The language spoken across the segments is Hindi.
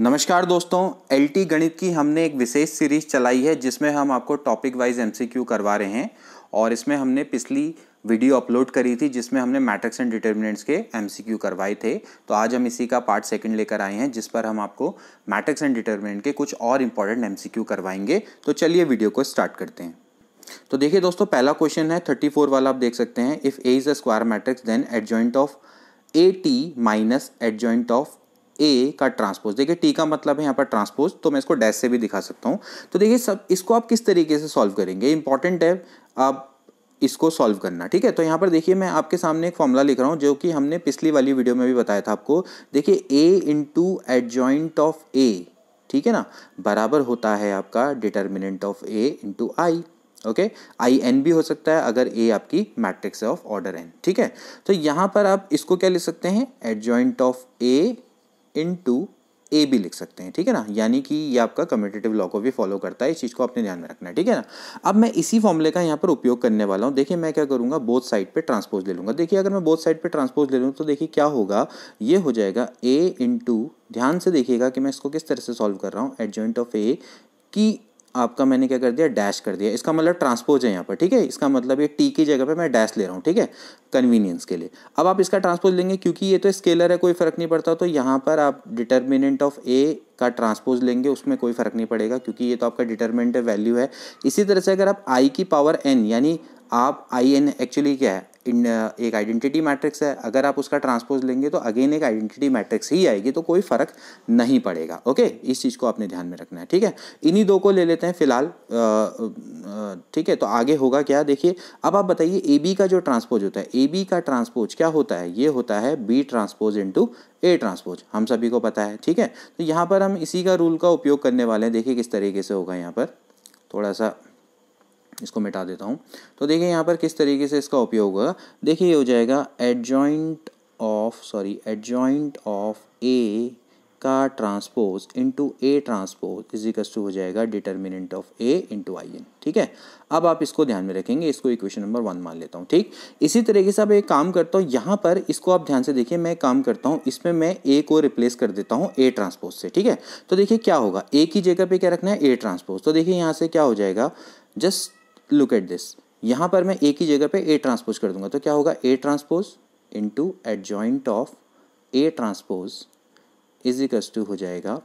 नमस्कार दोस्तों एलटी गणित की हमने एक विशेष सीरीज चलाई है जिसमें हम आपको टॉपिक वाइज एमसीक्यू करवा रहे हैं और इसमें हमने पिछली वीडियो अपलोड करी थी जिसमें हमने मैट्रिक्स एंड डिटर्मिनेंट्स के एमसीक्यू करवाए थे तो आज हम इसी का पार्ट सेकंड लेकर आए हैं जिस पर हम आपको मैट्रिक्स एंड डिटर्मिनेंट के कुछ और इम्पॉर्टेंट एम करवाएंगे तो चलिए वीडियो को स्टार्ट करते हैं तो देखिए दोस्तों पहला क्वेश्चन है थर्टी फोर वाला आप देख सकते हैं if A is a square matrix then adj of A T minus adj of A का ट्रांसपोज देखिए टी का मतलब है यहाँ पर ट्रांसपोज तो मैं इसको डैश से भी दिखा सकता हूँ तो देखिए सब इसको आप किस तरीके से सॉल्व करेंगे इंपॉर्टेंट है आप इसको सॉल्व करना ठीक है तो यहाँ पर देखिए मैं आपके सामने एक फॉर्मूला लिख रहा हूँ जो कि हमने पिछली वाली वीडियो में भी बताया था आपको देखिए A into adjoint of A ठीक है ना बराबर होता है आपका determinant of A into I okay I N भी हो सकता है अगर ए आपकी मैट्रिक्स ऑफ ऑर्डर एन ठीक है तो यहाँ पर आप इसको क्या लिख सकते हैं adjoint of A into A भी लिख सकते हैं ठीक है ना यानी कि ये आपका कम्यूटेटिव लॉ को भी फॉलो करता है इस चीज़ को अपने ध्यान में रखना है ठीक है ना अब मैं इसी फॉर्मूले का यहाँ पर उपयोग करने वाला हूँ देखिए मैं क्या करूँगा बोथ साइड पे ट्रांसपोज ले लूँगा देखिए अगर मैं बोथ साइड पे ट्रांसपोज ले लूँ तो देखिए क्या होगा ये हो जाएगा ए इंटू ध्यान से देखिएगा कि मैं इसको किस तरह से सॉल्व कर रहा हूँ एडजॉइंट ऑफ ए की आपका मैंने क्या कर दिया डैश कर दिया इसका मतलब ट्रांसपोज है यहाँ पर ठीक है इसका मतलब ये टी की जगह पे मैं डैश ले रहा हूँ ठीक है कन्वीनियंस के लिए अब आप इसका ट्रांसपोज लेंगे क्योंकि ये तो स्केलर है कोई फ़र्क नहीं पड़ता तो यहाँ पर आप डिटर्मिनेंट ऑफ ए का ट्रांसपोज लेंगे उसमें कोई फ़र्क नहीं पड़ेगा क्योंकि ये तो आपका डिटर्मिनेंट वैल्यू है इसी तरह से अगर आप आई की पावर एन यानी आप आई एन एक्चुअली क्या है इन एक आइडेंटिटी मैट्रिक्स है अगर आप उसका ट्रांसपोज लेंगे तो अगेन एक आइडेंटिटी मैट्रिक्स ही आएगी तो कोई फ़र्क नहीं पड़ेगा ओके इस चीज़ को आपने ध्यान में रखना है ठीक है इन्हीं दो को ले लेते हैं फिलहाल ठीक है तो आगे होगा क्या देखिए अब आप बताइए ए बी का जो ट्रांसपोज होता है ए बी का ट्रांसपोज क्या होता है ये होता है B transpose into A transpose हम सभी को पता है ठीक है तो यहाँ पर हम इसी का रूल का उपयोग करने वाले हैं देखिए किस तरीके से होगा यहाँ पर थोड़ा सा इसको मिटा देता हूँ तो देखिए यहाँ पर किस तरीके से इसका उपयोग होगा देखिए ये हो जाएगा adjoint of sorry adjoint of A का transpose into A transpose is equals to हो जाएगा determinant of A into I N ठीक है अब आप इसको ध्यान में रखेंगे इसको इक्वेशन नंबर वन मान लेता हूँ ठीक इसी तरीके से आप एक काम करता हूँ यहाँ पर इसको आप ध्यान से देखिए मैं काम करता हूँ इसमें मैं ए को रिप्लेस कर देता हूँ ए ट्रांसपोज से ठीक है तो देखिए क्या होगा ए की जगह पर क्या रखना है ए ट्रांसपोज तो देखिए यहाँ से क्या हो जाएगा जस्ट लुक एट दिस यहाँ पर मैं एक ही जगह पे ए ट्रांसपोज कर दूंगा तो क्या होगा A transpose into adjoint of A transpose is equals to हो जाएगा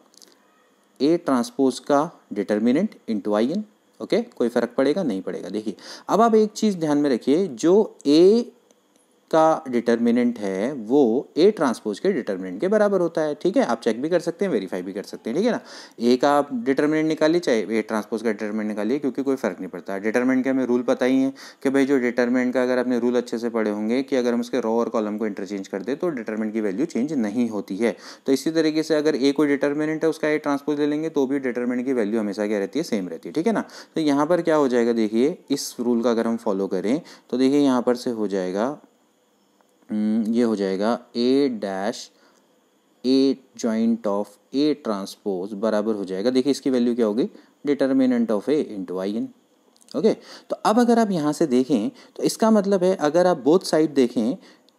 ए ट्रांसपोज का determinant into I N okay कोई फर्क पड़ेगा नहीं पड़ेगा देखिए अब आप एक चीज़ ध्यान में रखिए जो ए का डिटर्मिनेंट है वो ए ट्रांसपोज के डिटर्मिनेंट के बराबर होता है ठीक है आप चेक भी कर सकते हैं वेरीफाई भी कर सकते हैं ठीक है ना ए का आप डिटर्मिनेंट निकालिए चाहे ए ट्रांसपोज का डिटर्मिनेंट निकालिए क्योंकि कोई फ़र्क नहीं पड़ता डिटर्मिनेंट के हमें रूल पता ही है कि भाई जो डिटर्मिनेंट का अगर आपने रूल अच्छे से पढ़े होंगे कि अगर हम उसके रॉ और कॉलम को इंटरचेंज कर दे तो डिटर्मिनेंट की वैल्यू चेंज नहीं होती है तो इसी तरीके से अगर ए कोई डिटर्मिनेंट है उसका ए ट्रांसपोज ले लेंगे तो भी डिटर्मिनेंट की वैल्यू हमेशा क्या रहती है सेम रहती है ठीक है ना तो यहाँ पर क्या हो जाएगा देखिए इस रूल का अगर हम फॉलो करें तो देखिए यहाँ पर से हो जाएगा हम्म, ये हो जाएगा A dash adjoint of A transpose बराबर हो जाएगा देखिए इसकी वैल्यू क्या होगी determinant of A into I N okay तो अब अगर आप यहाँ से देखें तो इसका मतलब है अगर आप बोथ साइड देखें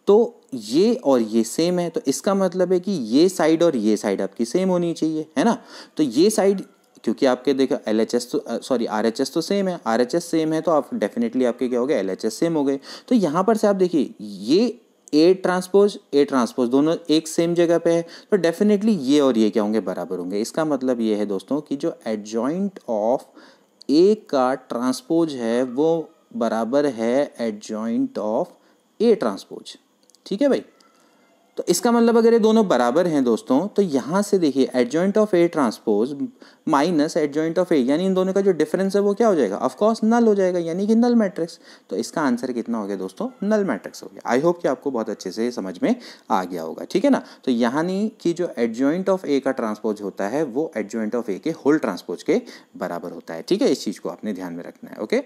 तो ये और ये सेम है तो इसका मतलब है कि ये साइड और ये साइड आपकी सेम होनी चाहिए है ना तो ये साइड क्योंकि आपके देखो एल एच एस तो सॉरी आर एच एस तो सेम है आर एच एस सेम है तो आप डेफिनेटली आपके क्या हो गए एल एच एस सेम हो गए तो यहाँ पर से आप देखिए ये ए ट्रांसपोज ए ट्रांसपोज दोनों एक सेम जगह पे है तो डेफिनेटली ये और ये क्या होंगे बराबर होंगे इसका मतलब ये है दोस्तों कि जो एडजॉइंट ऑफ ए का ट्रांसपोज है वो बराबर है एडजॉइंट ऑफ ए ट्रांसपोज ठीक है भाई तो इसका मतलब अगर ये दोनों बराबर हैं दोस्तों तो यहाँ से देखिए adjoint of A transpose minus adjoint of A यानी इन दोनों का जो डिफरेंस है वो क्या हो जाएगा ऑफकोर्स नल हो जाएगा यानी कि नल मैट्रिक्स तो इसका आंसर कितना हो गया दोस्तों नल मैट्रिक्स हो गया आई होप कि आपको बहुत अच्छे से समझ में आ गया होगा ठीक है ना तो यानी कि जो एडजॉइंट ऑफ ए का ट्रांसपोज होता है वो एडजॉइंट ऑफ ए के होल ट्रांसपोज के बराबर होता है ठीक है इस चीज़ को आपने ध्यान में रखना है ओके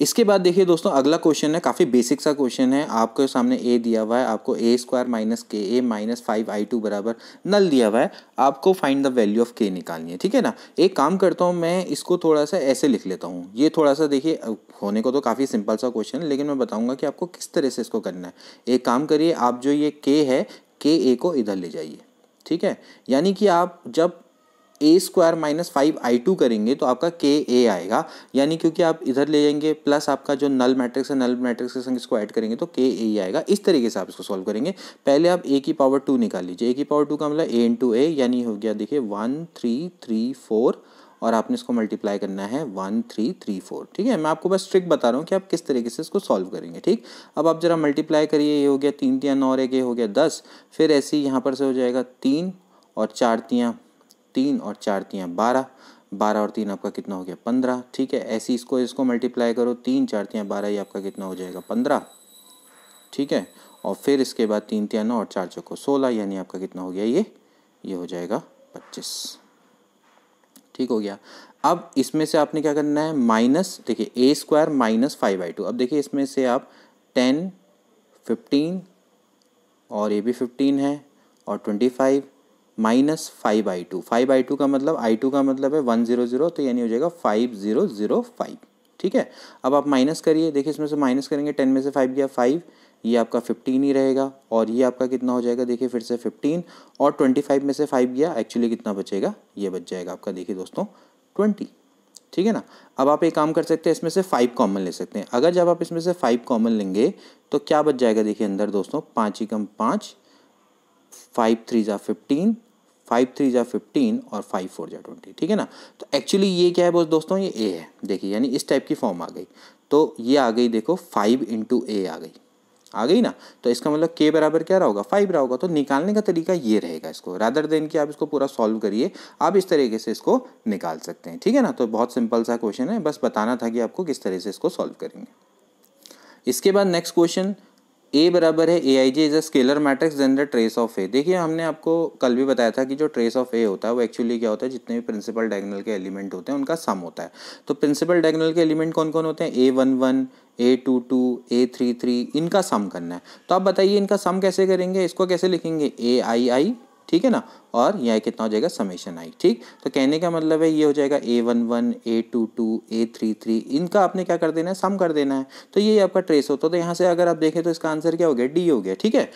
इसके बाद देखिए दोस्तों अगला क्वेश्चन है काफ़ी बेसिक सा क्वेश्चन है आपके सामने ए दिया हुआ है आपको ए square minus K A minus five I two बराबर नल दिया हुआ है आपको फाइंड द वैल्यू ऑफ के निकालनी है ठीक है ना एक काम करता हूँ मैं इसको थोड़ा सा ऐसे लिख लेता हूँ ये थोड़ा सा देखिए होने को तो काफ़ी सिंपल सा क्वेश्चन है लेकिन मैं बताऊँगा कि आपको किस तरह से इसको करना है एक काम करिए आप जो ये के है के ए को इधर ले जाइए ठीक है यानी कि आप जब A square minus five I two करेंगे तो आपका के ए आएगा यानी क्योंकि आप इधर ले जाएंगे प्लस आपका जो नल मैट्रिक्स है नल मैट्रिक्स के संग इसको ऐड करेंगे तो के ए आएगा इस तरीके से आप इसको सॉल्व करेंगे पहले आप ए की पावर टू निकाल लीजिए ए की पावर टू का मतलब ए इंटू ए यानी हो गया देखिए वन थ्री थ्री फोर और आपने इसको मल्टीप्लाई करना है वन थ्री थ्री फोर ठीक है मैं आपको बस ट्रिक बता रहा हूँ कि आप किस तरीके से इसको सॉल्व करेंगे ठीक अब आप जरा मल्टीप्लाई करिए ये हो गया तीन तियाँ नौ एक हो गया दस फिर ऐसे ही यहाँ पर से हो जाएगा तीन और चार तियाँ तीन और चार तियाँ बारह बारह और तीन आपका कितना हो गया पंद्रह ठीक है ऐसी इसको इसको मल्टीप्लाई करो तीन चार तियाँ बारह ये आपका कितना हो जाएगा पंद्रह ठीक है और फिर इसके बाद तीन तिया नौ और चार चौको सोलह यानी आपका कितना हो गया ये ये हो जाएगा पच्चीस ठीक हो गया अब इसमें से आपने क्या करना है माइनस देखिए A square minus five by two अब देखिए इसमें से आप टेन फिफ्टीन और ये भी फिफ्टीन है और twenty five minus five I two five I two का मतलब आई टू का मतलब है वन ज़ीरो ज़ीरो तो यानी हो जाएगा फाइव ज़ीरो ज़ीरो फाइव ठीक है अब आप माइनस करिए देखिए इसमें से माइनस करेंगे टेन में से फाइव गया फाइव ये आपका फिफ्टीन ही रहेगा और ये आपका कितना हो जाएगा देखिए फिर से फिफ्टीन और ट्वेंटी फाइव में से फाइव गया एक्चुअली कितना बचेगा ये बच जाएगा आपका देखिए दोस्तों ट्वेंटी ठीक है ना अब आप एक काम कर सकते हैं इसमें से फाइव कॉमन ले सकते हैं अगर जब आप इसमें से फाइव कॉमन लेंगे तो क्या बच जाएगा देखिए अंदर दोस्तों पाँच ही कम पाँच फाइव थ्री ज़ा फिफ्टीन फाइव थ्री ज़ा फिफ्टीन और फाइव फोर ज़ा ट्वेंटी ठीक है ना तो एक्चुअली ये क्या है बोल दोस्तों ये ए है देखिए यानी इस टाइप की फॉर्म आ गई तो ये आ गई देखो फाइव इंटू ए आ गई आ गई ना तो इसका मतलब के बराबर क्या रहा होगा फाइव रहा होगा तो निकालने का तरीका ये रहेगा इसको रादर देन कि आप इसको पूरा सॉल्व करिए आप इस तरीके से इसको निकाल सकते हैं ठीक है ना तो बहुत सिंपल सा क्वेश्चन है बस बताना था कि आपको किस तरह से इसको सॉल्व करेंगे इसके बाद नेक्स्ट क्वेश्चन ए बराबर है A I J is a scalar matrix then the trace of A देखिए हमने आपको कल भी बताया था कि जो ट्रेस ऑफ ए होता है वो एक्चुअली क्या होता है जितने भी प्रिंसिपल डायगनल के एलिमेंट होते हैं उनका सम होता है तो प्रिंसिपल डायगनल के एलिमेंट कौन कौन होते हैं A one one A two two A three three इनका सम करना है तो आप बताइए इनका सम कैसे करेंगे इसको कैसे लिखेंगे ए आई आई ठीक है ना और यह कितना हो जाएगा समेशन आई ठीक तो कहने का मतलब है ये हो जाएगा A one one A two two A three three इनका आपने क्या कर देना है सम कर देना है तो ये आपका ट्रेस होता है तो यहाँ से अगर आप देखें तो इसका आंसर क्या हो गया डी हो गया ठीक है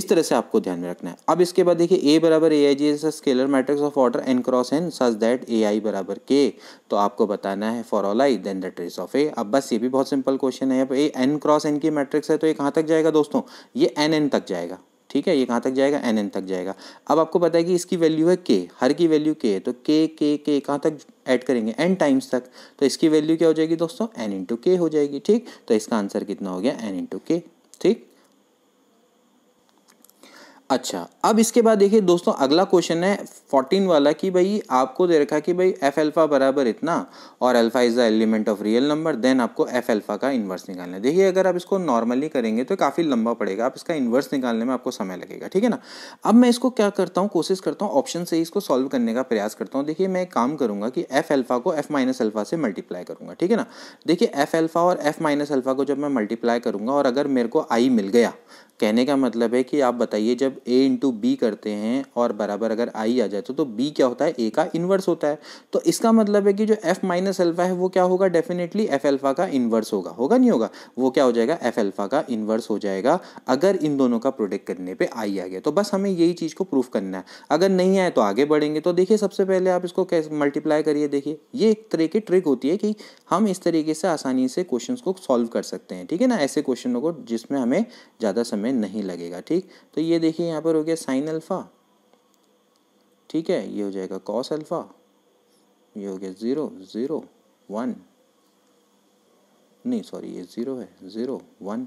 इस तरह से आपको ध्यान में रखना है अब इसके बाद देखिए ए बराबर A I J is scalar matrix of order N cross N such that A I बराबर के तो आपको बताना है for all I then the trace of A अब बस ये भी बहुत सिंपल क्वेश्चन है अब ए एन क्रॉस एन की मैट्रिक्स है तो ये कहाँ तक जाएगा दोस्तों ये एन एन तक जाएगा ठीक है ये कहाँ तक जाएगा एन एन तक जाएगा अब आपको पता है कि इसकी वैल्यू है के हर की वैल्यू के है तो के के के कहाँ तक ऐड करेंगे एन टाइम्स तक तो इसकी वैल्यू क्या हो जाएगी दोस्तों एन इंटू के हो जाएगी ठीक तो इसका आंसर कितना हो गया एन इंटू के ठीक अच्छा अब इसके बाद देखिए दोस्तों अगला क्वेश्चन है फोर्टीन वाला कि भाई आपको दे रखा कि भाई एफ एल्फा बराबर इतना और alpha is the element of real number then आपको एफ एल्फ़ा का इन्वर्स निकालना है देखिए अगर आप इसको नॉर्मली करेंगे तो काफ़ी लंबा पड़ेगा आप इसका इन्वर्स निकालने में आपको समय लगेगा ठीक है ना अब मैं इसको क्या करता हूँ कोशिश करता हूँ ऑप्शन से ही इसको सॉल्व करने का प्रयास करता हूँ देखिए मैं एक काम करूँगा कि एफ एल्फा को एफ माइनस अल्फ़ा से मल्टीप्लाई करूँगा ठीक है ना देखिए एफ एल्फा और एफ माइनस अल्फ़ा को जब मैं मल्टीप्लाई करूँगा और अगर मेरे को आई मिल गया कहने का मतलब है कि आप बताइए जब ए इंटू बी करते हैं और बराबर अगर आई आ जाए है तो बी तो क्या होता है ए का इन्वर्स होता है तो इसका मतलब है कि जो एफ माइनस अल्फा है वो क्या होगा डेफिनेटली एफ अल्फा का इन्वर्स होगा होगा नहीं होगा वो क्या हो जाएगा एफ अल्फा का इन्वर्स हो जाएगा अगर इन दोनों का प्रोडक्ट करने पर आई आ गया तो बस हमें यही चीज़ को प्रूफ करना है अगर नहीं आए तो आगे बढ़ेंगे तो देखिए सबसे पहले आप इसको कैसे मल्टीप्लाई करिए देखिए ये एक तरह की ट्रिक होती है कि हम इस तरीके से आसानी से क्वेश्चन को सॉल्व कर सकते हैं ठीक है ना ऐसे क्वेश्चनों को जिसमें हमें ज़्यादा समय नहीं लगेगा ठीक तो ये देखिए देखिए यहाँ पर हो गया साइन अल्फ़ा ठीक है ये हो जाएगा कॉस अल्फ़ा ये हो गया ज़ीरो ज़ीरो वन नहीं सॉरी ये ज़ीरो है ज़ीरो वन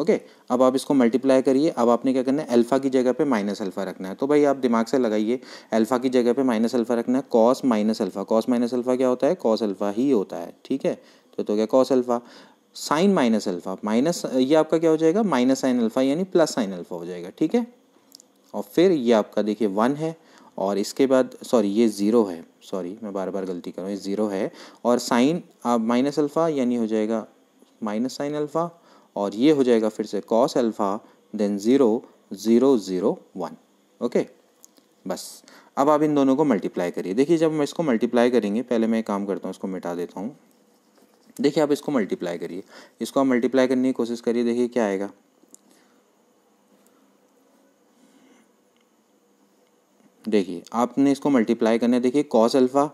ओके अब आप इसको मल्टीप्लाई करिए अब आपने क्या करना है अल्फ़ा की जगह पे माइनस अल्फ़ा रखना है तो भाई आप दिमाग से लगाइए अल्फ़ा की जगह पे माइनस अल्फ़ा रखना है cos minus alpha cos minus alpha क्या होता है कॉस अल्फ़ा ही होता है ठीक है तो तो क्या cos alpha sine minus alpha minus ये आपका क्या हो जाएगा माइनस साइन अल्फ़ा यानी प्लस साइन अल्फ़ा हो जाएगा ठीक है और फिर ये आपका देखिए वन है और इसके बाद सॉरी ये ज़ीरो है सॉरी मैं बार बार गलती कर रहा हूँ ये ज़ीरो है और साइन माइनस अल्फ़ा यानी हो जाएगा माइनस साइन अल्फ़ा और ये हो जाएगा फिर से cos alpha then zero zero zero one okay बस अब आप इन दोनों को मल्टीप्लाई करिए देखिए जब हम इसको मल्टीप्लाई करेंगे पहले मैं एक काम करता हूँ इसको मिटा देता हूँ देखिए आप इसको मल्टीप्लाई करिए इसको आप मल्टीप्लाई करने की कोशिश करिए देखिए क्या आएगा देखिए आपने इसको मल्टीप्लाई करना है देखिए कॉस अल्फ़ा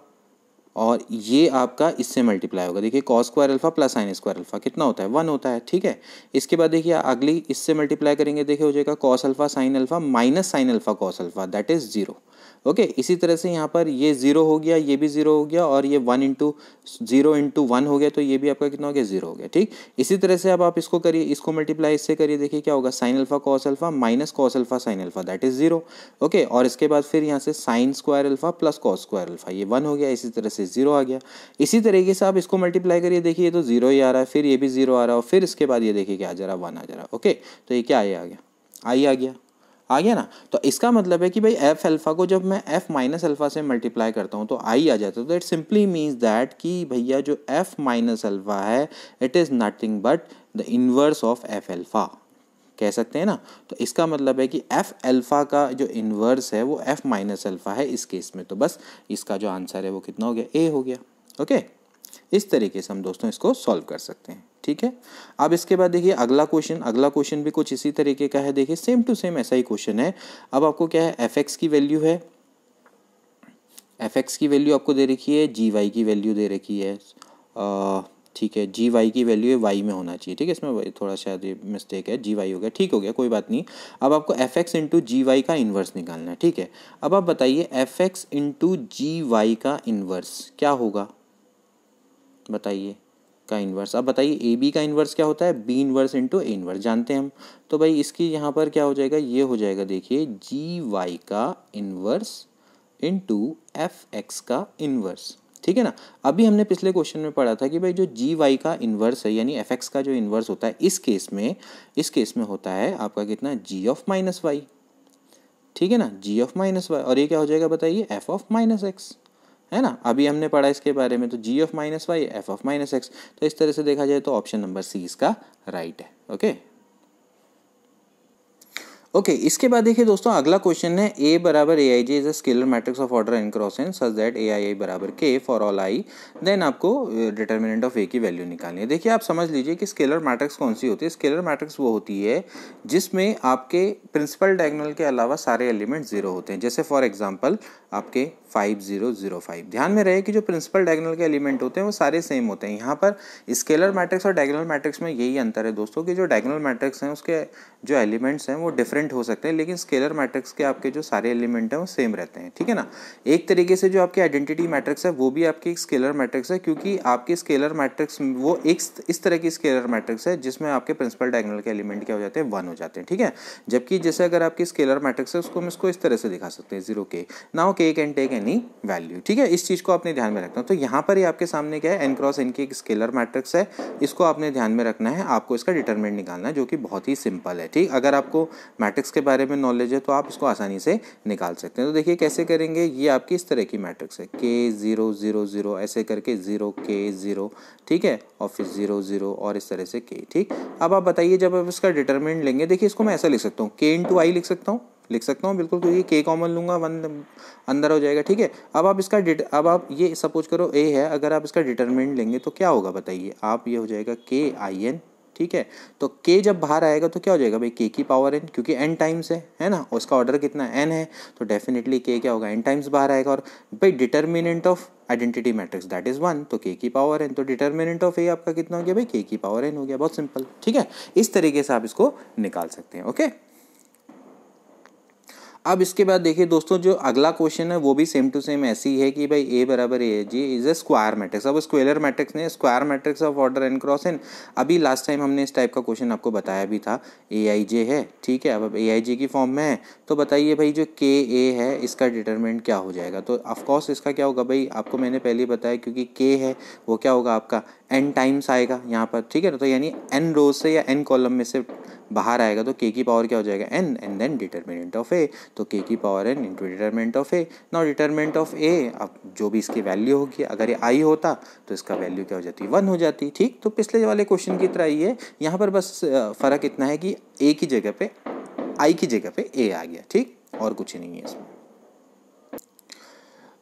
और ये आपका इससे मल्टीप्लाई होगा देखिए cos square alpha plus sine square alpha कितना होता है वन होता है ठीक है इसके बाद देखिए अगली इससे मल्टीप्लाई करेंगे देखिए हो जाएगा cos alpha sine alpha minus sine alpha cos alpha that is zero okay इसी तरह से यहाँ पर ये जीरो हो गया ये भी जीरो हो गया और ये one into zero into one हो गया तो ये भी आपका कितना हो गया जीरो हो गया ठीक इसी तरह से अब आप इसको करिए इसको मल्टीप्लाई इससे करिए देखिए क्या होगा sine alpha cos alpha minus cos alpha sine alpha that is zero okay और इसके बाद फिर यहाँ से sine square alpha plus cos square alpha ये वन हो गया इसी तरह से से ज़ीरो आ गया इसी तरीके से आप इसको मल्टीप्लाई करिए देखिए तो ज़ीरो ही आ रहा है फिर ये भी ज़ीरो आ रहा है और फिर इसके बाद ये देखिए कि आ जा रहा वन आ जा रहा ओके तो ये क्या आई आ गया आई आ गया आ गया ना तो इसका मतलब है कि भाई एफ अल्फ़ा को जब मैं एफ माइनस अल्फ़ा से मल्टीप्लाई करता हूँ तो आई आ जाता है तो इट सिंपली मीन्स दैट कि भैया जो एफ माइनस अल्फ़ा है it is nothing but the inverse of F alpha कह सकते हैं ना तो इसका मतलब है कि एफ़ अल्फ़ा का जो इन्वर्स है वो एफ़ माइनस अल्फ़ा है इस केस में तो बस इसका जो आंसर है वो कितना हो गया ए हो गया ओके इस तरीके से हम दोस्तों इसको सॉल्व कर सकते हैं ठीक है अब इसके बाद देखिए अगला क्वेश्चन अगला क्वेश्चन भी कुछ इसी तरीके का है देखिए सेम टू सेम ऐसा ही क्वेश्चन है अब आपको क्या है एफ एक्स की वैल्यू है एफ एक्स की वैल्यू आपको दे रखी है जी वाई की वैल्यू दे रखी है ठीक है जी वाई की वैल्यू वाई में होना चाहिए ठीक है इसमें थोड़ा शायद ये मिस्टेक है जी वाई हो गया ठीक हो गया कोई बात नहीं अब आपको F X into G Y का इन्वर्स निकालना है ठीक है अब आप बताइए F X into G Y का इन्वर्स क्या होगा बताइए का इन्वर्स अब बताइए ए बी का इन्वर्स क्या होता है B inverse into A inverse जानते हैं हम तो भाई इसकी यहाँ पर क्या हो जाएगा ये हो जाएगा देखिए जी वाई का इन्वर्स इंटू एफ एक्स का इन्वर्स ठीक है ना अभी हमने पिछले क्वेश्चन में पढ़ा था कि भाई जो जी वाई का इन्वर्स है यानी एफ एक्स का जो इन्वर्स होता है इस केस में इस केस में होता है आपका कितना जी ऑफ माइनस वाई ठीक है ना जी ऑफ माइनस वाई और ये क्या हो जाएगा बताइए एफ ऑफ माइनस एक्स है ना अभी हमने पढ़ा इसके बारे में तो G of minus Y F of minus X तो इस तरह से देखा जाए तो ऑप्शन नंबर सी इसका राइट है ओके ओके okay, इसके बाद देखिए दोस्तों अगला क्वेश्चन है ए बराबर A I G is a scalar matrix of order N cross N such that A I I बराबर K for all I then आपको डिटर्मिनेंट ऑफ ए की वैल्यू निकालनी है देखिए आप समझ लीजिए कि स्केलर मैट्रिक्स कौन सी होती है स्केलर मैट्रिक्स वो होती है जिसमें आपके प्रिंसिपल डायगनल के अलावा सारे एलिमेंट जीरो होते हैं जैसे फॉर एग्जाम्पल आपके फाइव ज़ीरो ज़ीरो फाइव ध्यान में रहे कि जो प्रिंसिपल डायगोनल के एलिमेंट होते हैं वो सारे सेम होते हैं यहाँ पर स्केलर मैट्रिक्स और डायगोनल मैट्रिक्स में यही अंतर है दोस्तों कि जो डायगोनल मैट्रिक्स हैं उसके जो एलिमेंट्स हैं वो डिफरेंट हो सकते हैं लेकिन स्केलर मैट्रिक्स के आपके जो सारे एलिमेंट हैं वो सेम रहते हैं ठीक है ना एक तरीके से जो आपकी आइडेंटिटी मैट्रिक्स है वो भी आपकी एक स्केलर मैट्रिक्स है क्योंकि आपकी स्केलर मैट्रिक्स वो एक इस तरह की स्केलर मैट्रिक्स है जिसमें आपके प्रिंसिपल डायगोनल के एलिमेंट क्या हो जाते हैं वन हो जाते हैं ठीक है जबकि जैसे अगर आपकी स्केलर मैट्रिक्स है उसको हम इसको इस तरह से दिखा सकते हैं जीरो के नाउ एक एंड टेक एनी वैल्यू ठीक है इस चीज़ को आपने ध्यान में रखना तो यहाँ पर ही आपके सामने क्या है एन क्रॉस एन की एक स्केलर मैट्रिक्स है इसको आपने ध्यान में रखना है आपको इसका डिटर्मेंट निकालना है जो कि बहुत ही सिंपल है ठीक अगर आपको मैट्रिक्स के बारे में नॉलेज है तो आप इसको आसानी से निकाल सकते हैं तो देखिए कैसे करेंगे ये आपकी इस तरह की मैट्रिक्स है के ज़ीरो ज़ीरो ज़ीरो ऐसे करके ज़ीरो के ज़ीरो ठीक है और फिर ज़ीरो ज़ीरो और इस तरह से के ठीक अब आप बताइए जब आप इसका डिटर्मेंट लेंगे देखिए इसको मैं ऐसा लिख सकता हूँ के इन टू आई लिख सकता हूँ लिख सकता हूँ बिल्कुल क्योंकि के कॉमन लूँगा वन अंदर हो जाएगा ठीक है अब आप इसका डिट अब आप ये सपोज करो ए है अगर आप इसका डिटर्मिनेंट लेंगे तो क्या होगा बताइए आप ये हो जाएगा के आई एन ठीक है तो के जब बाहर आएगा तो क्या हो जाएगा भाई के की पावर एन क्योंकि एन टाइम्स है है ना उसका ऑर्डर कितना एन है तो डेफिनेटली के क्या होगा एन टाइम्स बाहर आएगा और भाई determinant of identity matrix that is one तो के की पावर एन तो डिटर्मिनेंट ऑफ ए आपका कितना हो गया भाई के की पावर एन हो गया बहुत सिंपल ठीक है इस तरीके से आप इसको निकाल सकते हैं ओके okay? अब इसके बाद देखिए दोस्तों जो अगला क्वेश्चन है वो भी सेम टू सेम ऐसी है कि भाई ए बराबर A G is a square matrix अब स्क्वेलर मैट्रिक्स ने square matrix of order N cross N अभी लास्ट टाइम हमने इस टाइप का क्वेश्चन आपको बताया भी था ए आई जे है ठीक है अब ए आई जे की फॉर्म में है तो बताइए भाई जो के ए है इसका डिटर्मेंट क्या हो जाएगा तो ऑफकोर्स इसका क्या होगा भाई आपको मैंने पहले बताया क्योंकि के है वो क्या होगा आपका एन टाइम्स आएगा यहाँ पर ठीक है ना तो यानी एन रोज से या एन कॉलम में से बाहर आएगा तो के की पावर क्या हो जाएगा N and then determinant of A तो के की power N into determinant of A now determinant of A अब जो भी इसकी वैल्यू होगी अगर ये आई होता तो इसका वैल्यू क्या हो जाती वन हो जाती ठीक तो पिछले वाले क्वेश्चन की तरह ही है यहाँ पर बस फ़र्क इतना है कि ए की जगह पे आई की जगह पे ए आ गया ठीक और कुछ नहीं है इसमें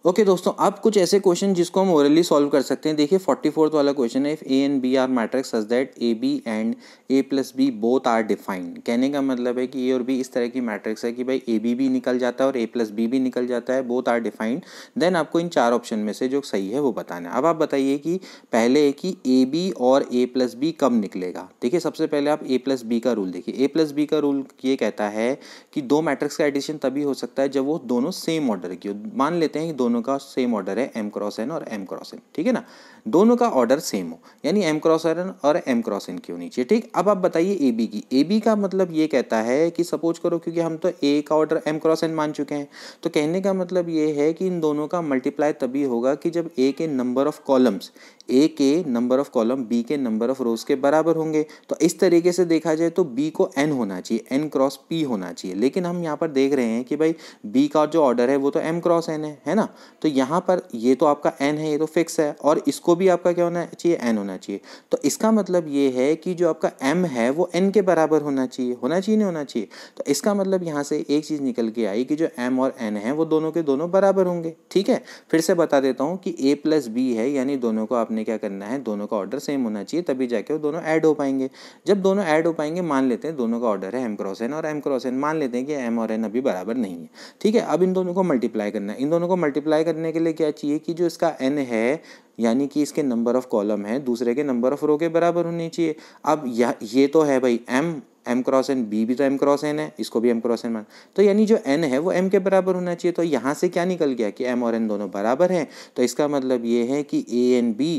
ओके okay, दोस्तों अब कुछ ऐसे क्वेश्चन जिसको हम ओरली सॉल्व कर सकते हैं देखिए फोर्टी फोर्थ वाला क्वेश्चन है if A and B are matrix such that A B and A plus B both are defined कहने का मतलब है कि ए और बी इस तरह की मैट्रिक्स है कि भाई ए बी भी निकल जाता है और ए प्लस बी भी निकल जाता है बोथ आर डिफाइंड देन आपको इन चार ऑप्शन में से जो सही है वो बताना है अब आप बताइए कि पहले है कि ए बी और ए प्लस बी कब निकलेगा देखिए सबसे पहले आप ए प्लस बी का रूल देखिए ए प्लस बी का रूल ये कहता है कि दो मैट्रिक्स का एडिशन तभी हो सकता है जब वो दोनों सेम ऑर्डर की मान लेते हैं कि दोनों दोनों का सेम ऑर्डर है एम क्रॉस एन और एम क्रॉस एन ठीक है ना दोनों का ऑर्डर सेम हो यानी एम क्रॉस एन और एम क्रॉस एन क्यों नीचे ठीक अब आप बताइए ए बी की ए बी का मतलब ये कहता है कि सपोज करो क्योंकि हम तो ए का ऑर्डर एम क्रॉस एन मान चुके हैं तो कहने का मतलब ये है कि इन दोनों का मल्टीप्लाई तभी होगा कि जब ए के नंबर ऑफ कॉलम्स ए के नंबर ऑफ कॉलम बी के नंबर ऑफ रोज के बराबर होंगे तो इस तरीके से देखा जाए तो बी को एन होना चाहिए एन क्रॉस पी होना चाहिए लेकिन हम यहाँ पर देख रहे हैं कि भाई बी का जो ऑर्डर है वो तो एम क्रॉस एन है है ना तो यहाँ पर ये तो आपका एन है ये तो फिक्स है और इसको भी आपका क्या होना चाहिए एन होना चाहिए तो इसका मतलब ये है कि जो आपका एम है वो एन के बराबर होना चाहिए होना चाहिए नहीं होना चाहिए तो इसका मतलब यहाँ से एक चीज़ निकल के आई कि जो एम और एन है वो दोनों के दोनों बराबर होंगे ठीक है फिर से बता देता हूँ कि ए प्लस बी है यानी दोनों को आपने क्या करना है दोनों का ऑर्डर सेम होना चाहिए तभी जाके वो दोनों ऐड हो पाएंगे जब दोनों ऐड हो पाएंगे मान लेते हैं दोनों का ऑर्डर है एम क्रॉस एन और एम क्रॉस एन मान लेते हैं कि एम और एन अभी बराबर नहीं है ठीक है अब इन दोनों को मल्टीप्लाई करना है इन दोनों को मल्टीप्लाई मल्टीप्लाई करने के लिए क्या चाहिए कि जो इसका एन है यानी कि इसके नंबर ऑफ कॉलम है दूसरे के नंबर ऑफ रो के बराबर होने चाहिए अब यह ये तो है भाई M M cross N B भी तो एम क्रॉस एन है इसको भी एम क्रॉस एन मान तो यानी जो एन है वो एम के बराबर होना चाहिए तो यहाँ से क्या निकल गया कि एम और एन दोनों बराबर हैं तो इसका मतलब ये है कि A and B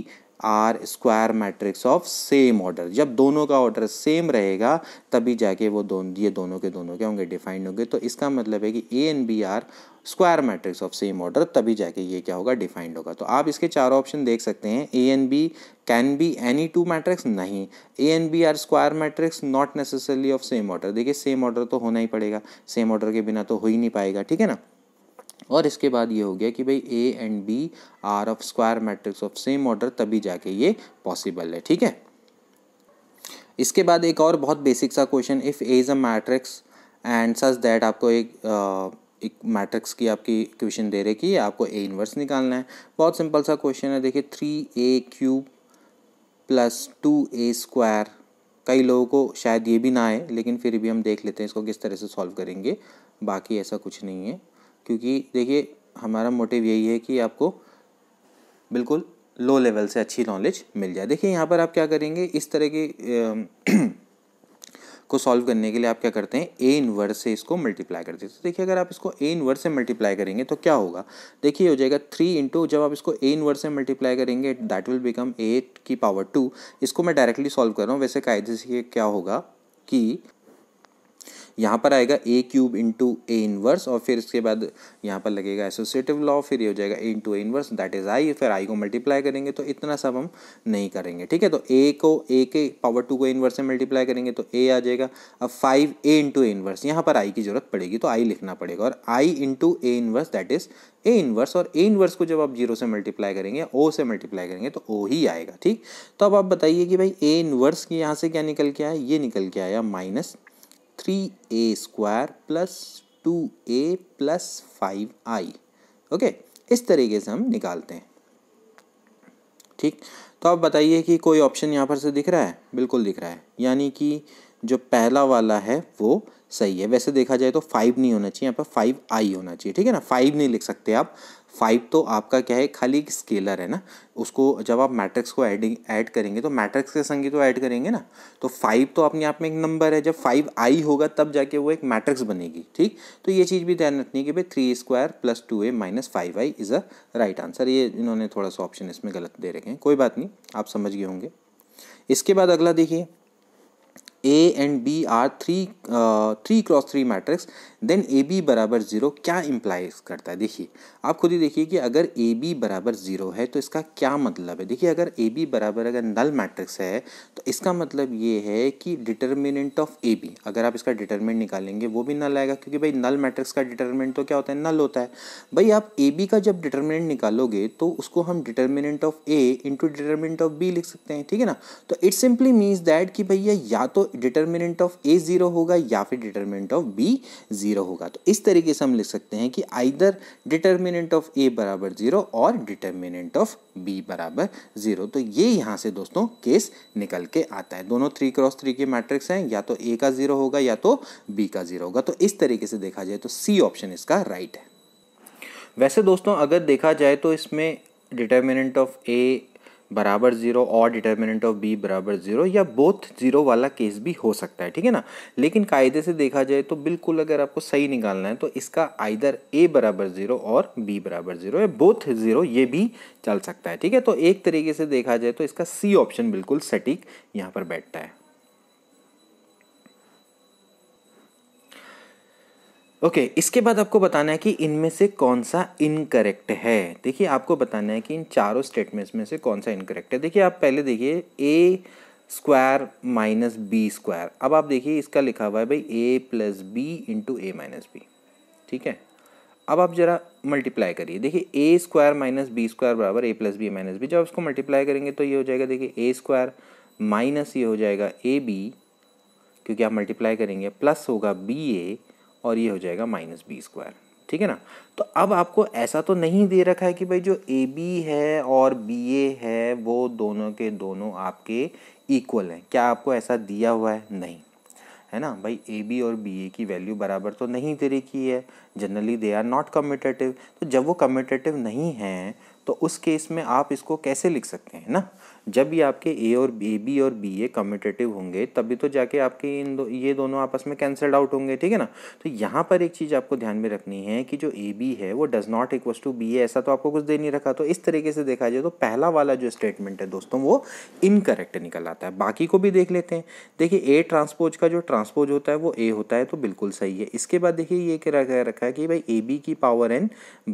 are square matrix of same order जब दोनों का ऑर्डर सेम रहेगा तभी जाके वो दोनों ये दोनों के दोनों के होंगे डिफाइंड होंगे तो इसका मतलब है कि A and B are square matrix of same order तभी जाके ये क्या होगा डिफाइंड होगा तो आप इसके चार ऑप्शन देख सकते हैं A and B can be any two matrix नहीं A and B are square matrix not necessarily of same order देखिए सेम ऑर्डर तो होना ही पड़ेगा सेम ऑर्डर के बिना तो हो ही नहीं पाएगा ठीक है ना और इसके बाद ये हो गया कि भाई A and B are of square matrix of same order तभी जाके ये पॉसिबल है ठीक है इसके बाद एक और बहुत बेसिक सा question if A is a matrix and such that आपको एक एक मैट्रिक्स की आपकी क्वेश्चन दे रहे कि आपको ए इन्वर्स निकालना है बहुत सिंपल सा क्वेश्चन है देखिए three A cube plus two A square कई लोगों को शायद ये भी ना आए लेकिन फिर भी हम देख लेते हैं इसको किस तरह से सॉल्व करेंगे बाकी ऐसा कुछ नहीं है क्योंकि देखिए हमारा मोटिव यही है कि आपको बिल्कुल लो लेवल से अच्छी नॉलेज मिल जाए देखिए यहाँ पर आप क्या करेंगे इस तरह के को सॉल्व करने के लिए आप क्या करते हैं ए इनवर्स से इसको मल्टीप्लाई करते हैं तो देखिए अगर आप इसको ए इनवर्स से मल्टीप्लाई करेंगे तो क्या होगा देखिए हो जाएगा थ्री इंटू जब आप इसको ए इनवर्स से मल्टीप्लाई करेंगे दैट विल बिकम एट की पावर टू इसको मैं डायरेक्टली सॉल्व कर रहा हूँ वैसे कायदे से क्या होगा कि यहाँ पर आएगा A cube into A inverse और फिर इसके बाद यहाँ पर लगेगा एसोसिएटिव लॉ फिर ये हो जाएगा A into A inverse that is I फिर आई को मल्टीप्लाई करेंगे तो इतना सब हम नहीं करेंगे ठीक है तो ए को ए के पावर टू को इनवर्स से मल्टीप्लाई करेंगे तो ए आ जाएगा अब five A into A inverse यहाँ पर आई की जरूरत पड़ेगी तो आई लिखना पड़ेगा और I into A inverse that is A inverse और ए इनवर्स को जब आप जीरो से मल्टीप्लाई करेंगे ओ से मल्टीप्लाई करेंगे तो ओ ही आएगा ठीक तो अब आप बताइए कि भाई ए इनवर्स की यहाँ से क्या निकल के आया ये निकल के आया minus three A square plus two A plus five I okay इस तरीके से हम निकालते हैं ठीक तो आप बताइए कि कोई ऑप्शन यहाँ पर से दिख रहा है बिल्कुल दिख रहा है यानी कि जो पहला वाला है वो सही है वैसे देखा जाए तो फाइव नहीं होना चाहिए यहाँ पर फाइव आई होना चाहिए ठीक है ना फाइव नहीं लिख सकते आप फाइव तो आपका क्या है खाली एक स्केलर है ना उसको जब आप मैट्रिक्स को एडिंग ऐड करेंगे तो मैट्रिक्स के संगे तो ऐड करेंगे ना तो फाइव तो अपने आप में एक नंबर है जब फाइव आई होगा तब जाके वो एक मैट्रिक्स बनेगी ठीक तो ये चीज़ भी ध्यान रखनी है कि भाई three square plus two A minus five I is a right answer ये इन्होंने थोड़ा सा ऑप्शन इसमें गलत दे रखे हैं कोई बात नहीं आप समझ गए होंगे इसके बाद अगला देखिए A and B are three three cross three matrix then A B बराबर ज़ीरो क्या इम्प्लाइज करता है देखिए आप खुद ही देखिए कि अगर ए बी बराबर ज़ीरो है तो इसका क्या मतलब है देखिए अगर ए बी बराबर अगर नल मैट्रिक्स है तो इसका मतलब ये है कि डिटर्मिनेंट ऑफ ए बी अगर आप इसका डिटर्मिनेंट निकालेंगे वो भी नल आएगा क्योंकि भाई नल मैट्रिक्स का डिटर्मिनेंट तो क्या होता है नल होता है भाई आप ए बी का जब डिटर्मिनेंट निकालोगे तो उसको हम determinant of A into determinant of B लिख सकते हैं ठीक है ना तो इट सिंपली मीन्स दैट कि भैया या तो डिटर्मिनेंट ऑफ ए ज़ीरो होगा या फिर डिटर्मिनेंट ऑफ बी ज़ीरो होगा तो इस तरीके से हम लिख सकते हैं कि आइदर डिटर्मिनेंट ऑफ ए बराबर ज़ीरो और डिटर्मिनेंट ऑफ बी बराबर ज़ीरो तो ये यहाँ से दोस्तों केस निकल के आता है दोनों थ्री क्रॉस थ्री के मैट्रिक्स हैं या तो ए का ज़ीरो होगा या तो बी का ज़ीरो होगा तो इस तरीके से देखा जाए तो सी ऑप्शन इसका राइट है वैसे दोस्तों अगर देखा जाए तो इसमें डिटर्मिनेंट ऑफ ए बराबर जीरो और डिटर्मिनेंट ऑफ बी बराबर जीरो या बोथ जीरो वाला केस भी हो सकता है ठीक है ना लेकिन कायदे से देखा जाए तो बिल्कुल अगर आपको सही निकालना है तो इसका आइदर ए बराबर जीरो और बी बराबर जीरो या बोथ जीरो ये भी चल सकता है ठीक है तो एक तरीके से देखा जाए तो इसका सी ऑप्शन बिल्कुल सटीक यहाँ पर बैठता है ओके okay, इसके बाद आपको बताना है कि इनमें से कौन सा इनकरेक्ट है देखिए आपको बताना है कि इन चारों स्टेटमेंट्स में से कौन सा इनकरेक्ट है देखिए आप पहले देखिए A square minus B square अब आप देखिए इसका लिखा हुआ है भाई A plus B into A minus B ठीक है अब आप जरा मल्टीप्लाई करिए देखिए A square minus B square बराबर A plus B minus B जब उसको मल्टीप्लाई करेंगे तो ये हो जाएगा देखिए ए स्क्वायर माइनस ये हो जाएगा ए बी क्योंकि आप मल्टीप्लाई करेंगे प्लस होगा बी ए और ये हो जाएगा माइनस बी स्क्वायर ठीक है ना तो अब आपको ऐसा तो नहीं दे रखा है कि भाई जो ए बी है और बी ए है वो दोनों के दोनों आपके इक्वल हैं क्या आपको ऐसा दिया हुआ है नहीं है ना भाई ए बी और बी ए की वैल्यू बराबर तो नहीं दे रखी है generally they are not commutative तो जब वो कम्यूटेटिव नहीं हैं तो उस केस में आप इसको कैसे लिख सकते हैं ना जब भी आपके ए और ए बी और बी ए कम्यूटेटिव होंगे तभी तो जाके आपके इन दो ये दोनों आपस में कैंसल्ड आउट होंगे ठीक है ना तो यहाँ पर एक चीज़ आपको ध्यान में रखनी है कि जो ए बी है वो does not equal to B A ऐसा तो आपको कुछ दे नहीं रखा तो इस तरीके से देखा जाए तो पहला वाला जो स्टेटमेंट है दोस्तों वो इनकरेक्ट निकल आता है बाकी को भी देख लेते हैं देखिए ए ट्रांसपोज का जो ट्रांसपोज होता है वो ए होता है तो बिल्कुल सही है इसके बाद देखिए ये कह रखा है कि भाई ए बी की पावर एन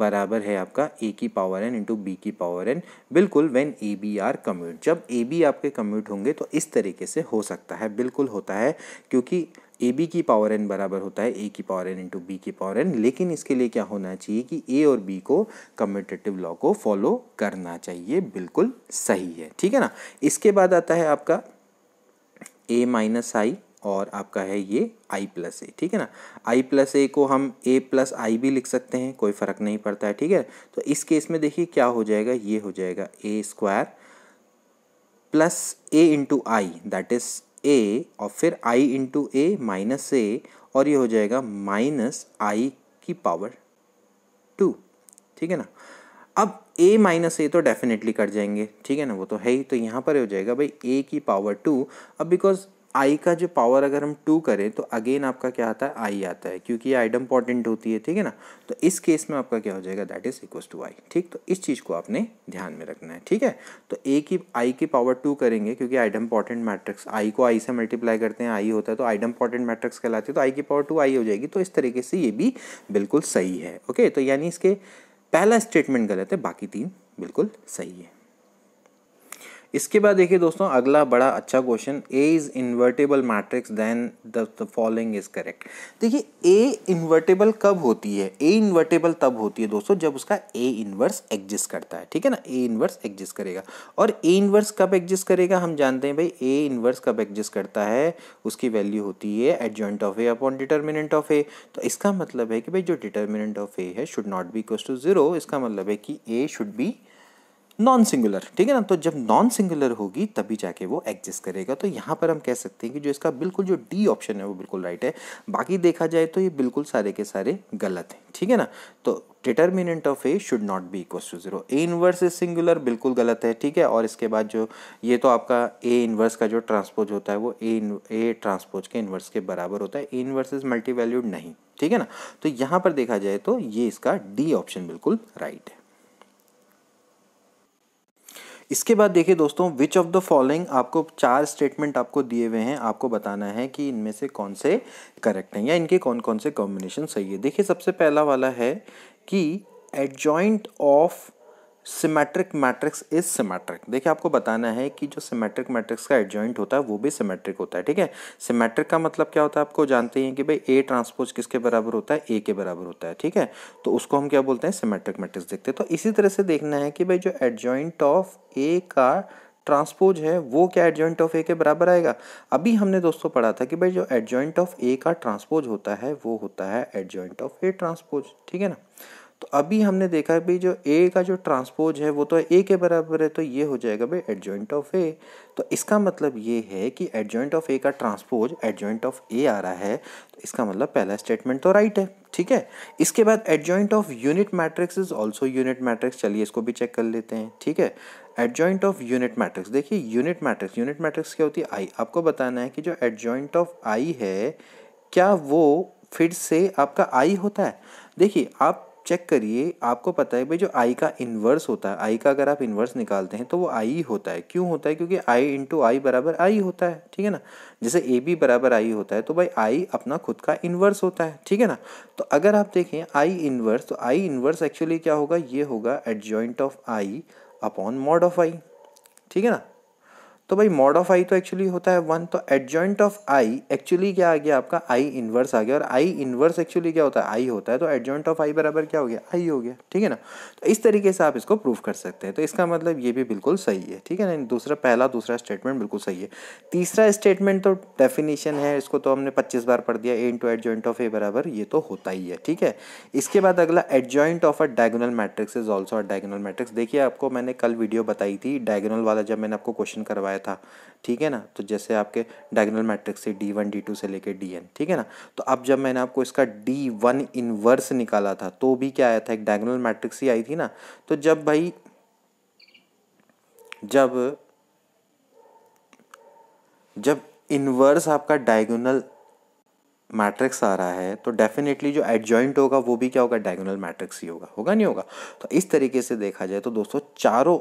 बराबर है आपका ए की पावर एन इंटू बी की पावर एन बिल्कुल when A B are commute जब ए बी आपके कम्यूट होंगे तो इस तरीके से हो सकता है बिल्कुल होता है क्योंकि ए बी की पावर एन बराबर होता है ए की पावर एन इंटू बी की पावर एन लेकिन इसके लिए क्या होना चाहिए कि ए और बी को कम्यूटेटिव लॉ को फॉलो करना चाहिए बिल्कुल सही है ठीक है ना इसके बाद आता है आपका ए माइनस आई और आपका है ये आई प्लस ए ठीक है ना आई प्लस ए को हम ए प्लस आई भी लिख सकते हैं कोई फ़र्क नहीं पड़ता है ठीक है तो इस केस में देखिए क्या हो जाएगा ये हो जाएगा A square plus A into I that is A और फिर आई इंटू ए माइनस ए और ये हो जाएगा माइनस आई की पावर टू ठीक है ना अब ए माइनस ए तो डेफिनेटली कट जाएंगे ठीक है ना वो तो है ही तो यहाँ पर हो जाएगा भाई ए की पावर टू अब बिकॉज आई का जो पावर अगर हम टू करें तो अगेन आपका क्या आता है आई आता है क्योंकि ये आइडम पॉटेंट होती है ठीक है ना तो इस केस में आपका क्या हो जाएगा that is equal to I ठीक तो इस चीज़ को आपने ध्यान में रखना है ठीक है तो ए की आई की पावर टू करेंगे क्योंकि आइडम पॉटेंट मैट्रिक्स आई को आई से मल्टीप्लाई करते हैं आई होता है तो आइडम पॉटेंट मैट्रिक्स कहलाती है तो आई की पावर टू आई हो जाएगी तो इस तरीके से ये भी बिल्कुल सही है ओके तो यानी इसके पहला स्टेटमेंट गलत है बाकी तीन बिल्कुल सही है इसके बाद देखिए दोस्तों अगला बड़ा अच्छा question A is invertible matrix then the following is correct देखिए ए इन्वर्टेबल कब होती है ए इन्वर्टेबल तब होती है दोस्तों जब उसका ए इन्वर्स एग्जिस्ट करता है ठीक है ना ए इन्वर्स एग्जिस्ट करेगा और ए इन्वर्स कब एग्जिस्ट करेगा हम जानते हैं भाई ए इन्वर्स कब एग्जिस्ट करता है उसकी वैल्यू होती है adjoint of A upon determinant of A तो इसका मतलब है कि भाई जो डिटर्मिनेंट ऑफ ए है should not be equal to zero इसका मतलब है कि A should be non singular ठीक है ना तो जब नॉन सिंगुलर होगी तभी जाके वो एग्जिस्ट करेगा तो यहाँ पर हम कह सकते हैं कि जो इसका बिल्कुल जो डी ऑप्शन है वो बिल्कुल राइट है बाकी देखा जाए तो ये बिल्कुल सारे के सारे गलत हैं ठीक है ना तो determinant of A should not be equal to zero A inverse is singular बिल्कुल गलत है ठीक है और इसके बाद जो ये तो आपका ए इनवर्स का जो ट्रांसपोज होता है वो ए ए ट्रांसपोज के इनवर्स के बराबर होता है A inverse is multi valued नहीं ठीक है ना तो यहाँ पर देखा जाए तो ये इसका डी ऑप्शन बिल्कुल राइट है इसके बाद देखिए दोस्तों विच ऑफ द फॉलोइंग आपको चार स्टेटमेंट आपको दिए हुए हैं आपको बताना है कि इनमें से कौन से करेक्ट हैं या इनके कौन कौन से कॉम्बिनेशन सही है देखिए सबसे पहला वाला है कि adjoint of symmetric matrix is symmetric देखिए आपको बताना है कि जो सिमेट्रिक मैट्रिक्स का एडजॉइंट होता है वो भी सिमेट्रिक होता है ठीक है सिमेट्रिक का मतलब क्या होता है आपको जानते हैं कि भाई ए ट्रांसपोज किसके बराबर होता है ए के बराबर होता है ठीक है तो उसको हम क्या बोलते हैं सिमेट्रिक मैट्रिक्स देखते हैं तो इसी तरह से देखना है कि भाई जो एडजॉइंट ऑफ ए का ट्रांसपोज है वो क्या एडजॉइंट ऑफ ए के बराबर आएगा अभी हमने दोस्तों पढ़ा था कि भाई जो एडजॉइंट ऑफ ए का ट्रांसपोज होता है वो होता है एडजॉइंट ऑफ ए ट्रांसपोज ठीक है ना तो अभी हमने देखा भाई जो ए का जो ट्रांसपोज है वो तो ए के बराबर है तो ये हो जाएगा भाई एडजॉइंट ऑफ ए तो इसका मतलब ये है कि एडजॉइंट ऑफ ए का ट्रांसपोज एडजॉइंट ऑफ ए आ रहा है तो इसका मतलब पहला स्टेटमेंट तो राइट है ठीक है इसके बाद adjoint of unit matrix is also unit matrix चलिए इसको भी चेक कर लेते हैं ठीक है एडजॉइंट ऑफ यूनिट मैट्रिक्स देखिए यूनिट मैट्रिक्स यूनिट मैट्रिक्स क्या होती है आई आपको बताना है कि जो एडजॉइंट ऑफ आई है क्या वो फिर से आपका आई होता है देखिए आप चेक करिए आपको पता है भाई जो आई का इन्वर्स होता है आई का अगर आप इन्वर्स निकालते हैं तो वो आई होता है क्यों होता है क्योंकि आई इंटू आई बराबर आई होता है ठीक है ना जैसे ए बी बराबर आई होता है तो भाई आई अपना खुद का इन्वर्स होता है ठीक है ना तो अगर आप देखें आई इन्वर्स तो आई इन्वर्स एक्चुअली क्या होगा ये होगा at of I upon mod of I ठीक है ना तो भाई मॉड ऑफ आई तो एक्चुअली होता है वन तो एडजॉइंट ऑफ आई एक्चुअली क्या आ गया आपका आई इन्वर्स आ गया और आई इन्वर्स एक्चुअली क्या होता है आई होता है तो एडजॉइंट ऑफ आई बराबर क्या हो गया आई हो गया ठीक है ना तो इस तरीके से आप इसको प्रूफ कर सकते हैं तो इसका मतलब ये भी बिल्कुल सही है ठीक है ना दूसरा पहला दूसरा स्टेटमेंट बिल्कुल सही है तीसरा स्टेटमेंट तो डेफिनेशन है इसको तो हमने पच्चीस बार पढ़ दिया A into adjoint of A बराबर ये तो होता ही है ठीक है इसके बाद अगला adjoint of a diagonal matrix is also a diagonal matrix देखिए आपको मैंने कल वीडियो बताई थी डायगोनल वाला जब मैंने आपको क्वेश्चन करवाया आया था ठीक है ना तो जैसे आपके डायगोनल मैट्रिक्स से डी वन डी टू से लेके डी एन ठीक है ना तो अब जब मैंने आपको इसका डी वन इनवर्स निकाला था तो भी क्या आया था एक डायगोनल मैट्रिक्स ही आई थी ना तो जब भाई जब जब इनवर्स आपका डायगोनल मैट्रिक्स आ रहा है तो डेफिनेटली जो एडजॉइंट होगा वो भी क्या होगा डायगोनल मैट्रिक्स ही होगा होगा नहीं होगा तो इस तरीके से देखा जाए तो दोस्तों चारों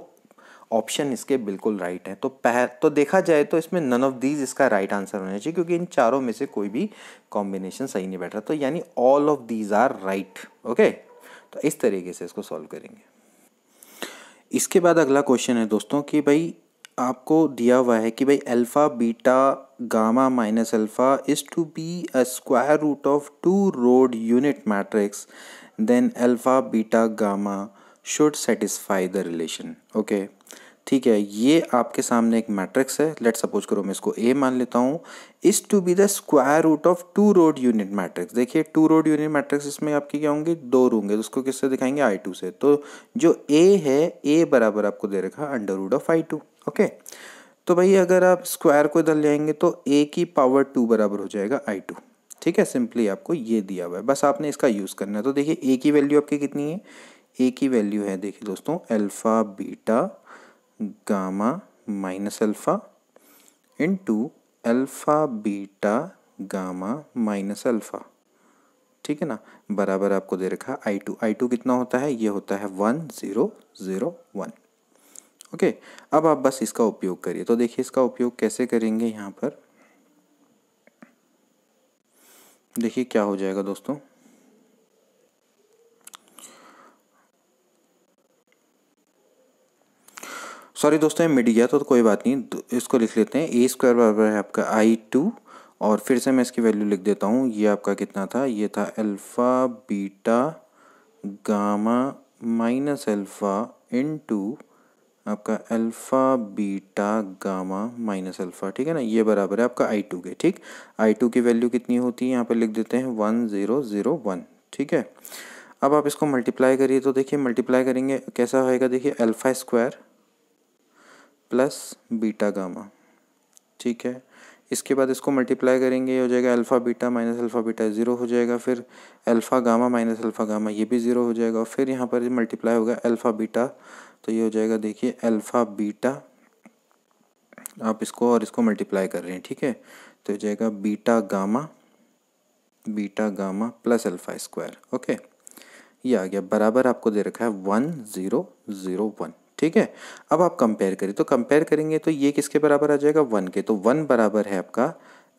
ऑप्शन इसके बिल्कुल राइट है तो पह तो देखा जाए तो इसमें नन ऑफ दीज इसका राइट आंसर होना चाहिए क्योंकि इन चारों में से कोई भी कॉम्बिनेशन सही नहीं बैठ रहा तो यानी all of these are right okay तो इस तरीके से इसको सॉल्व करेंगे इसके बाद अगला क्वेश्चन है दोस्तों कि भाई आपको दिया हुआ है कि भाई alpha beta gamma minus alpha is to be a square root of two rowed unit matrix then alpha beta gamma should satisfy the relation okay ठीक है ये आपके सामने एक मैट्रिक्स है लेट सपोज करो मैं इसको ए मान लेता हूँ इस to be the square root of two rowed unit matrix देखिए टू रोड यूनिट मैट्रिक्स इसमें आपकी क्या होंगे दो रूंगे तो उसको किससे दिखाएंगे आई टू से तो जो ए है ए बराबर आपको दे रखा under root of I two okay तो भाई अगर आप स्क्वायर को इधर ले आएंगे तो ए की पावर टू बराबर हो जाएगा आई टू ठीक है सिंपली आपको ये दिया हुआ है बस आपने इसका यूज़ करना है तो देखिए ए की वैल्यू आपकी कितनी है ए की वैल्यू है देखिए दोस्तों alpha beta gamma minus alpha into alpha beta gamma minus alpha ठीक है ना बराबर आपको दे रखा है आई टू आई टू कितना होता है ये होता है one zero zero one okay अब आप बस इसका उपयोग करिए तो देखिए इसका उपयोग कैसे करेंगे यहाँ पर देखिए क्या हो जाएगा दोस्तों सॉरी दोस्तों ये मिट गया तो, तो कोई बात नहीं इसको लिख लेते हैं ए स्क्वायर बराबर है आपका आई टू और फिर से मैं इसकी वैल्यू लिख देता हूँ ये आपका कितना था ये था alpha beta gamma minus alpha into आपका alpha beta gamma minus alpha ठीक है ना ये बराबर है आपका आई टू के ठीक आई टू की वैल्यू कितनी होती है यहाँ पर लिख देते हैं वन ज़ीरो ज़ीरो वन ठीक है अब आप इसको मल्टीप्लाई करिए तो देखिए मल्टीप्लाई करेंगे कैसा होएगा देखिए alpha square plus beta gamma ठीक है इसके बाद इसको मल्टीप्लाई करेंगे ये हो जाएगा alpha beta minus alpha beta zero हो जाएगा फिर alpha gamma minus alpha gamma ये भी ज़ीरो हो जाएगा और फिर यहाँ पर मल्टीप्लाई होगा अल्फ़ा बीटा तो ये हो जाएगा देखिए अल्फ़ा बीटा आप इसको और इसको मल्टीप्लाई कर रहे हैं ठीक है तो हो जाएगा beta gamma beta gamma plus alpha square okay ये आ गया बराबर आपको दे रखा है वन ज़ीरो ज़ीरो वन ठीक है अब आप कंपेयर करें तो कंपेयर करेंगे तो ये किसके बराबर आ जाएगा वन के तो वन बराबर है आपका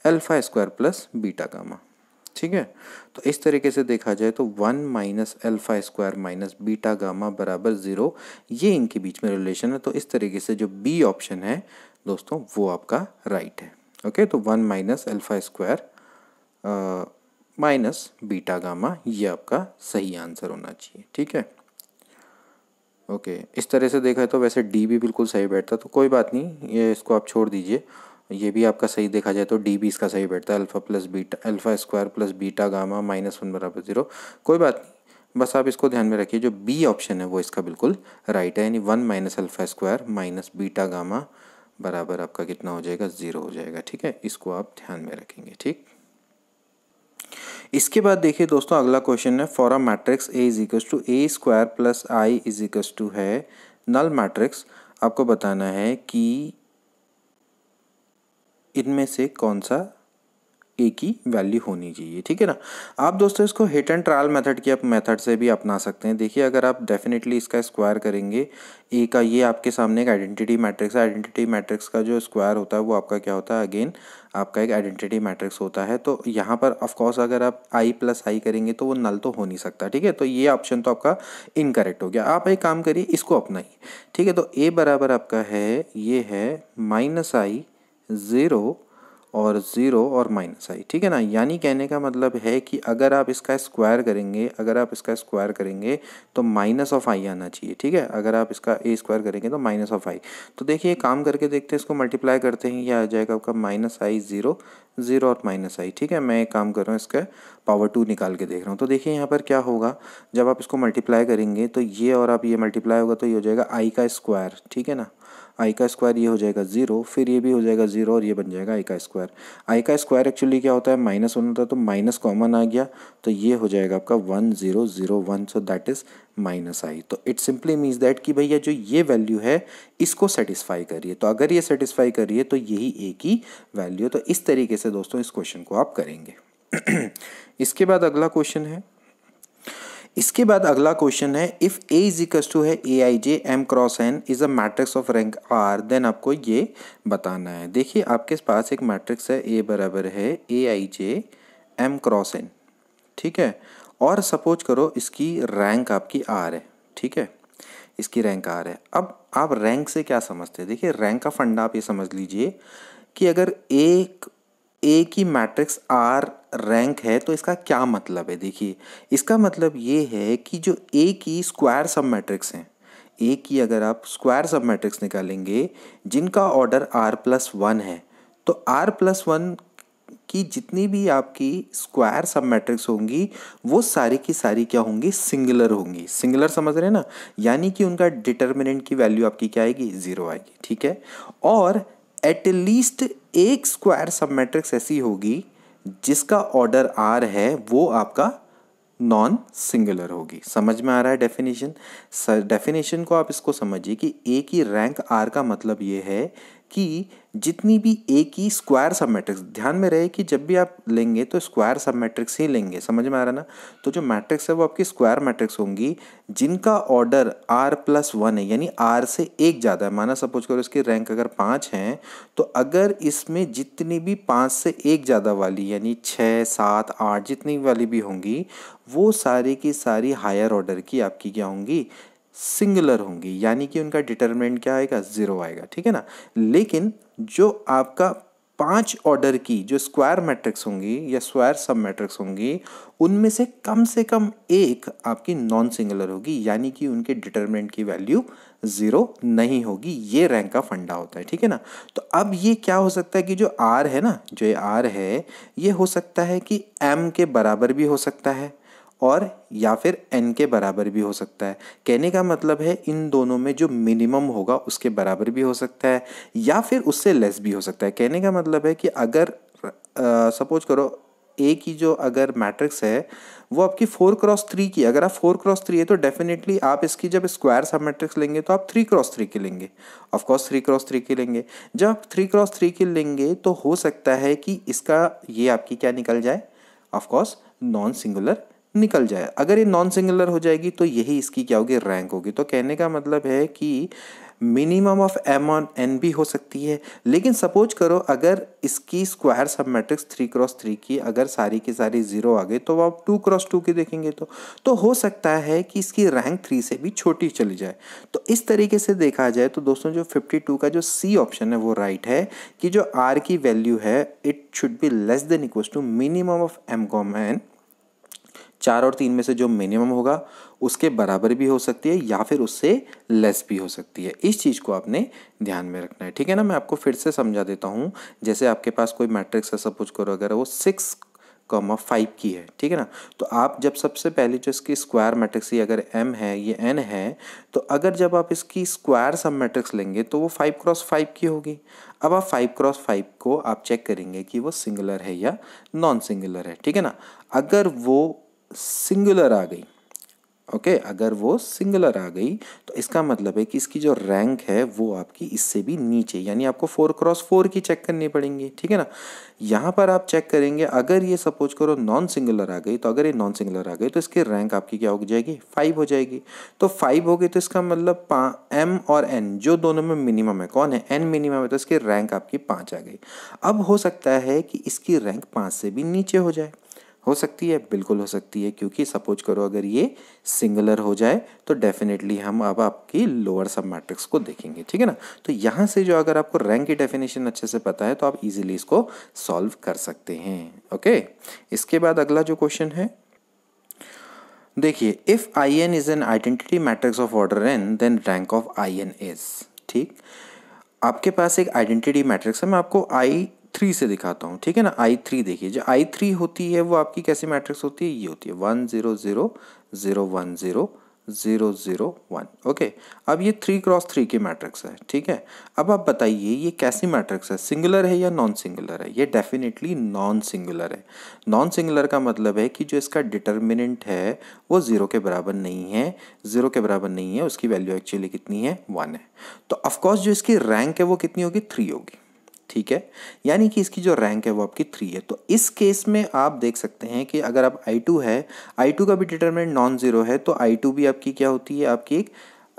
alpha square plus beta gamma ठीक है तो इस तरीके से देखा जाए तो one minus alpha square minus beta gamma बराबर ज़ीरो ये इनके बीच में रिलेशन है तो इस तरीके से जो बी ऑप्शन है दोस्तों वो आपका राइट है ओके तो one minus alpha square minus beta gamma ये आपका सही आंसर होना चाहिए ठीक है ओके इस तरह से देखा है तो वैसे डी भी बिल्कुल सही बैठता तो कोई बात नहीं ये इसको आप छोड़ दीजिए ये भी आपका सही देखा जाए तो डी भी इसका सही बैठता है alpha plus beta alpha square plus beta gamma minus one बराबर ज़ीरो कोई बात नहीं बस आप इसको ध्यान में रखिए जो बी ऑप्शन है वो इसका बिल्कुल राइट है यानी one minus alpha square minus beta gamma बराबर आपका कितना हो जाएगा ज़ीरो हो जाएगा ठीक है इसको आप ध्यान में रखेंगे ठीक इसके बाद देखिए दोस्तों अगला क्वेश्चन है for a matrix A is equal to A square plus I is equal to है नल मैट्रिक्स आपको बताना है कि इनमें से कौन सा ए की वैल्यू होनी चाहिए ठीक है ना आप दोस्तों इसको हिट एंड ट्रायल मेथड की आप मेथड से भी अपना सकते हैं देखिए अगर आप डेफिनेटली इसका स्क्वायर करेंगे ए का ये आपके सामने एक आइडेंटिटी मैट्रिक्स है आइडेंटिटी मैट्रिक्स का जो स्क्वायर होता है वो आपका क्या होता है अगेन आपका एक आइडेंटिटी मैट्रिक्स होता है तो यहाँ पर ऑफकोर्स अगर आप आई प्लस आई करेंगे तो वो नल तो हो नहीं सकता ठीक है तो ये ऑप्शन तो आपका इनकरेक्ट हो गया आप एक काम करिए इसको अपनाइए ठीक है तो ए बराबर आपका है ये है माइनस आई ज़ीरो और ज़ीरो और माइनस आई ठीक है ना यानी कहने का मतलब है कि अगर आप इसका स्क्वायर करेंगे अगर आप इसका स्क्वायर करेंगे तो माइनस ऑफ आई आना चाहिए ठीक है अगर आप इसका ए स्क्वायर करेंगे तो माइनस ऑफ आई तो देखिए काम करके देखते हैं इसको मल्टीप्लाई करते हैं ये आ जाएगा आपका माइनस आई ज़ीरो ज़ीरो और माइनस आई ठीक है मैं एक काम कर रहा हूँ इसका पावर टू निकाल के देख रहा हूँ तो देखिए यहाँ पर क्या होगा जब आप इसको मल्टीप्लाई करेंगे तो ये और आप ये मल्टीप्लाई होगा तो ये हो जाएगा आई का स्क्वायर ठीक है ना आई का स्क्वायर ये हो जाएगा जीरो फिर ये भी हो जाएगा जीरो और ये बन जाएगा आई का स्क्वायर आई का स्क्वायर एक्चुअली क्या होता है माइनस वन होता है तो माइनस कॉमन आ गया तो ये हो जाएगा आपका one zero zero one so that is minus I तो इट सिंपली मीन्स दैट कि भैया जो ये वैल्यू है इसको सेटिस्फाई करिए तो अगर ये सेटिस्फाई करिए तो यही ए की वैल्यू तो इस तरीके से दोस्तों इस क्वेश्चन को आप करेंगे इसके बाद अगला क्वेश्चन है इसके बाद अगला क्वेश्चन है if A is equals to है A I J M cross N is a matrix of rank R then आपको ये बताना है देखिए आपके पास एक मैट्रिक्स है ए बराबर है A I J M cross N ठीक है और सपोज करो इसकी रैंक आपकी आर है ठीक है इसकी रैंक आर है अब आप रैंक से क्या समझते हैं देखिए रैंक का फंडा आप ये समझ लीजिए कि अगर एक ए की मैट्रिक्स आर रैंक है तो इसका क्या मतलब है देखिए इसका मतलब ये है कि जो ए की स्क्वायर सब मैट्रिक्स हैं ए की अगर आप स्क्वायर सब मैट्रिक्स निकालेंगे जिनका ऑर्डर आर प्लस वन है तो आर प्लस वन की जितनी भी आपकी स्क्वायर सब मैट्रिक्स होंगी वो सारी की सारी क्या होंगी सिंगुलर होंगी सिंगुलर समझ रहे हैं ना यानी कि उनका डिटर्मिनेंट की वैल्यू आपकी क्या आएगी ज़ीरो आएगी ठीक है और एटलीस्ट एक स्क्वायर सब मैट्रिक्स ऐसी होगी जिसका ऑर्डर आर है वो आपका नॉन सिंगुलर होगी समझ में आ रहा है डेफिनेशन डेफिनेशन को आप इसको समझिए कि ए की रैंक आर का मतलब ये है कि जितनी भी ए की स्क्वायर सब मैट्रिक्स ध्यान में रहे कि जब भी आप लेंगे तो स्क्वायर सब मैट्रिक्स ही लेंगे समझ में आ रहा ना तो जो मैट्रिक्स है वो आपकी स्क्वायर मैट्रिक्स होंगी जिनका ऑर्डर आर प्लस वन है यानी आर से एक ज़्यादा है माना सपोज करो इसकी रैंक अगर पाँच है तो अगर इसमें जितनी भी पाँच से एक ज़्यादा वाली यानी छः सात आठ जितनी वाली भी होंगी वो सारी की सारी हायर ऑर्डर की आपकी क्या होंगी सिंगुलर होंगी यानी कि उनका डिटर्मेंट क्या आएगा ज़ीरो आएगा ठीक है ना लेकिन जो आपका पांच ऑर्डर की जो स्क्वायर मैट्रिक्स होंगी या स्क्वायर सब मैट्रिक्स होंगी उनमें से कम से कम एक आपकी नॉन सिंगुलर होगी यानी कि उनके डिटर्मेंट की वैल्यू ज़ीरो नहीं होगी ये रैंक का फंडा होता है ठीक है ना तो अब ये क्या हो सकता है कि जो आर है ना जो आर है ये हो सकता है कि एम के बराबर भी हो सकता है और या फिर एन के बराबर भी हो सकता है कहने का मतलब है इन दोनों में जो मिनिमम होगा उसके बराबर भी हो सकता है या फिर उससे लेस भी हो सकता है कहने का मतलब है कि अगर सपोज करो ए की जो अगर मैट्रिक्स है वो आपकी फोर क्रॉस थ्री की अगर आप फोर क्रॉस थ्री है तो डेफिनेटली आप इसकी जब स्क्वायर सब मैट्रिक्स लेंगे तो आप थ्री क्रॉस थ्री की लेंगे ऑफकोर्स थ्री क्रॉस थ्री की लेंगे जब आप थ्री क्रॉस थ्री की लेंगे तो हो सकता है कि इसका ये आपकी क्या निकल जाए ऑफकोर्स नॉन सिंगुलर निकल जाए अगर ये नॉन सिंगुलर हो जाएगी तो यही इसकी क्या होगी रैंक होगी तो कहने का मतलब है कि minimum of M on N भी हो सकती है लेकिन सपोज करो अगर इसकी स्क्वायर सब मैट्रिक्स थ्री क्रॉस थ्री की अगर सारी की सारी जीरो आ गई तो आप टू क्रॉस टू की देखेंगे तो तो हो सकता है कि इसकी रैंक थ्री से भी छोटी चली जाए तो इस तरीके से देखा जाए तो दोस्तों जो फिफ्टी टू का जो सी ऑप्शन है वो राइट है कि जो आर की वैल्यू है it should be less than equal to minimum of M comma N चार और तीन में से जो मिनिमम होगा उसके बराबर भी हो सकती है या फिर उससे लेस भी हो सकती है इस चीज़ को आपने ध्यान में रखना है ठीक है ना मैं आपको फिर से समझा देता हूँ जैसे आपके पास कोई मैट्रिक्स है सपोज करो अगर वो सिक्स कॉमा फाइव की है ठीक है ना तो आप जब सबसे पहले जो इसकी स्क्वायर मैट्रिक्स ये अगर एम है ये एन है तो अगर जब आप इसकी स्क्वायर सब मैट्रिक्स लेंगे तो वो फाइव क्रॉस फाइव की होगी अब आप फाइव क्रॉस फाइव को आप चेक करेंगे कि वो सिंगुलर है या नॉन सिंगुलर है ठीक है ना अगर वो सिंगुलर आ गई ओके okay, अगर वो सिंगुलर आ गई तो इसका मतलब है कि इसकी जो रैंक है वो आपकी इससे भी नीचे यानी आपको फोर क्रॉस फोर की चेक करनी पड़ेंगी ठीक है ना यहाँ पर आप चेक करेंगे अगर ये सपोज करो नॉन सिंगुलर आ गई तो अगर ये नॉन सिंगुलर आ गई तो इसकी रैंक आपकी क्या हो जाएगी फाइव हो जाएगी तो फाइव हो गई तो इसका मतलब एम और एन जो दोनों में मिनिमम है कौन है एन मिनिमम है तो इसकी रैंक आपकी पाँच आ गई अब हो सकता है कि इसकी रैंक पाँच से भी नीचे हो जाए हो सकती है बिल्कुल हो सकती है क्योंकि सपोज करो अगर ये सिंगुलर हो जाए तो डेफिनेटली हम अब आपकी लोअर सब मैट्रिक्स को देखेंगे ठीक है ना तो यहाँ से जो अगर आपको रैंक की डेफिनेशन अच्छे से पता है तो आप इजीली इसको सॉल्व कर सकते हैं ओके इसके बाद अगला जो क्वेश्चन है देखिए if I N is an identity matrix of order N then rank of I N is ठीक आपके पास एक आइडेंटिटी मैट्रिक्स है मैं आपको आई थ्री से दिखाता हूँ ठीक है ना आई थ्री देखिए जो आई थ्री होती है वो आपकी कैसी मैट्रिक्स होती है ये होती है one zero zero zero one zero zero zero one okay अब ये थ्री क्रॉस थ्री की मैट्रिक्स है ठीक है अब आप बताइए ये कैसी मैट्रिक्स है सिंगुलर है या नॉन सिंगुलर है ये डेफिनेटली नॉन सिंगुलर है नॉन सिंगुलर का मतलब है कि जो इसका डिटर्मिनेंट है वो ज़ीरो के बराबर नहीं है ज़ीरो के बराबर नहीं है उसकी वैल्यू एक्चुअली कितनी है वन है तो ऑफकोर्स जो इसकी रैंक है वो कितनी होगी थ्री होगी ठीक है यानी कि इसकी जो रैंक है वो आपकी थ्री है तो इस केस में आप देख सकते हैं कि अगर आप आई टू है आई टू का भी डिटरमिनेंट नॉन ज़ीरो है तो आई टू भी आपकी क्या होती है आपकी एक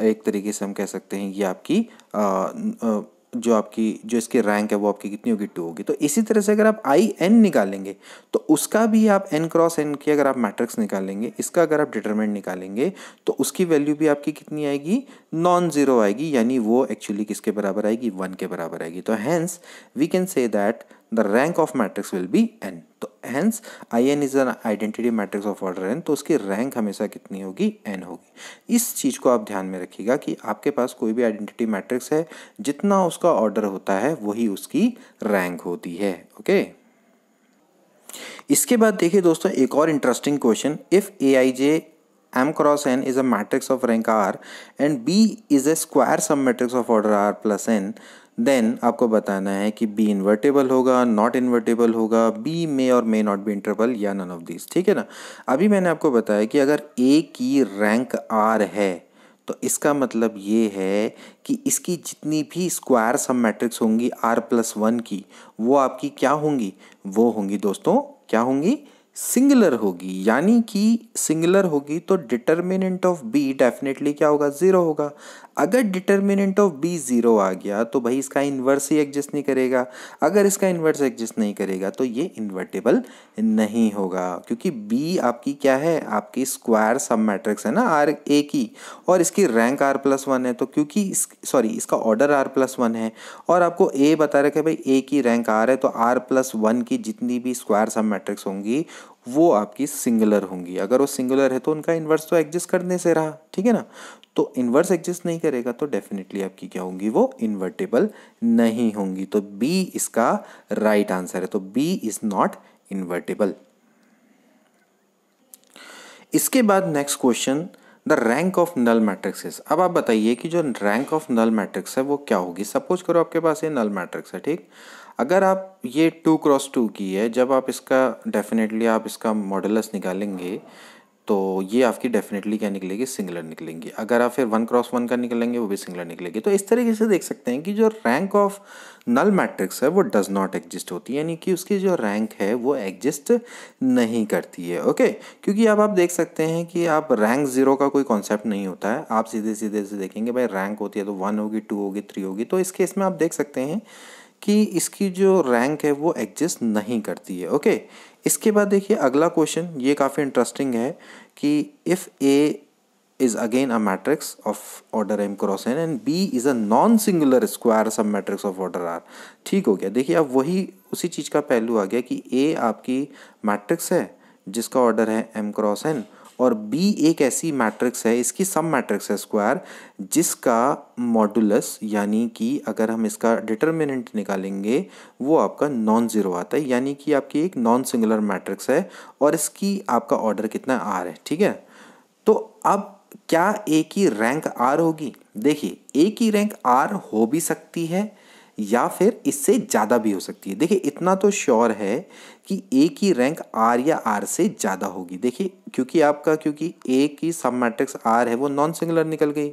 एक तरीके से हम कह सकते हैं ये आपकी आ, आ, जो आपकी जो इसकी रैंक है वो आपकी कितनी होगी टू होगी तो इसी तरह से अगर आप आई एन निकालेंगे तो उसका भी आप एन क्रॉस एन की अगर आप मैट्रिक्स निकालेंगे इसका अगर आप डिटरमिनेंट निकालेंगे तो उसकी वैल्यू भी आपकी कितनी आएगी नॉन ज़ीरो आएगी यानी वो एक्चुअली किसके बराबर आएगी वन के बराबर आएगी तो hence we can say that the rank of matrix will be n तो hence in is an identity matrix of order n तो उसकी rank हमेशा कितनी होगी n होगी इस चीज़ को आप ध्यान में रखिएगा कि आपके पास कोई भी identity matrix है जितना उसका order होता है वही उसकी rank होती है ओके okay? इसके बाद देखिए दोस्तों एक और interesting question if A I J m cross n is a matrix of rank r and b is a square submatrix of order r plus n then आपको बताना है कि बी इन्वर्टेबल होगा नॉट इन्वर्टेबल होगा बी मे और मे नॉट बी इंटरवल या नन ऑफ दिस ठीक है ना अभी मैंने आपको बताया कि अगर ए की रैंक आर है तो इसका मतलब ये है कि इसकी जितनी भी स्क्वायर सब मैट्रिक्स होंगी आर प्लस वन की वो आपकी क्या होंगी वो होंगी दोस्तों क्या होंगी सिंगुलर होगी यानी कि सिंगुलर होगी तो डिटर्मिनेंट ऑफ बी डेफिनेटली क्या होगा ज़ीरो होगा अगर डिटर्मिनेंट ऑफ बी ज़ीरो आ गया तो भाई इसका इन्वर्स ही एग्जिस्ट नहीं करेगा अगर इसका इन्वर्स एग्जिस्ट नहीं करेगा तो ये इन्वर्टेबल नहीं होगा क्योंकि बी आपकी क्या है आपकी स्क्वायर सब मैट्रिक्स है ना आर ए की और इसकी रैंक आर प्लस वन है तो क्योंकि इस सॉरी इसका ऑर्डर आर प्लस वन है और आपको ए बता रखे भाई ए की रैंक आर है तो आर प्लस वन की जितनी भी स्क्वायर सब मैट्रिक्स होंगी वो आपकी सिंगुलर होंगी अगर वो सिंगुलर है तो उनका इन्वर्स तो एग्जिस्ट करने से रहा ठीक है ना तो इन्वर्स एग्जिस्ट नहीं करेगा तो डेफिनेटली आपकी क्या होंगी वो इन्वर्टेबल नहीं होंगी तो बी इसका राइट right आंसर है तो बी इज नॉट इन्वर्टेबल इसके बाद next question the rank of null matrix अब आप बताइए कि जो रैंक ऑफ नल मैट्रिक्स है वो क्या होगी सपोज करो आपके पास ये नल मैट्रिक्स है ठीक अगर आप ये टू क्रॉस टू की है जब आप इसका डेफिनेटली आप इसका मॉडलस निकालेंगे तो ये आपकी डेफिनेटली क्या निकलेगी सिंगलर निकलेंगी अगर आप फिर वन क्रॉस वन का निकलेंगे वो भी सिंगलर निकलेगी तो इस तरीके से देख सकते हैं कि जो रैंक ऑफ नल मैट्रिक्स है वो डज नॉट एग्जिस्ट होती है यानी कि उसकी जो रैंक है वो एग्जिस्ट नहीं करती है ओके क्योंकि अब आप देख सकते हैं कि आप रैंक ज़ीरो का कोई कॉन्सेप्ट नहीं होता है आप सीधे सीधे से देखेंगे भाई रैंक होती है तो वन होगी टू होगी थ्री होगी तो इस केस में आप देख सकते हैं कि इसकी जो रैंक है वो एग्जिस्ट नहीं करती है ओके इसके बाद देखिए अगला क्वेश्चन ये काफ़ी इंटरेस्टिंग है कि if A is again a matrix of order M cross N and B is a non singular square सब मैट्रिक्स ऑफ ऑर्डर आर ठीक हो गया देखिए अब वही उसी चीज़ का पहलू आ गया कि ए आपकी मैट्रिक्स है जिसका ऑर्डर है एम क्रॉस एन और बी एक ऐसी मैट्रिक्स है इसकी सम मैट्रिक्स है स्क्वायर जिसका मॉडुलस यानी कि अगर हम इसका डिटर्मिनेंट निकालेंगे वो आपका नॉन ज़ीरो आता है यानी कि आपकी एक नॉन सिंगुलर मैट्रिक्स है और इसकी आपका ऑर्डर कितना आर है ठीक है तो अब क्या ए की रैंक आर होगी देखिए ए की रैंक आर हो भी सकती है या फिर इससे ज़्यादा भी हो सकती है देखिए इतना तो श्योर है कि ए की रैंक आर या आर से ज़्यादा होगी देखिए क्योंकि आपका क्योंकि ए की सब मैट्रिक्स आर है वो नॉन सिंगुलर निकल गई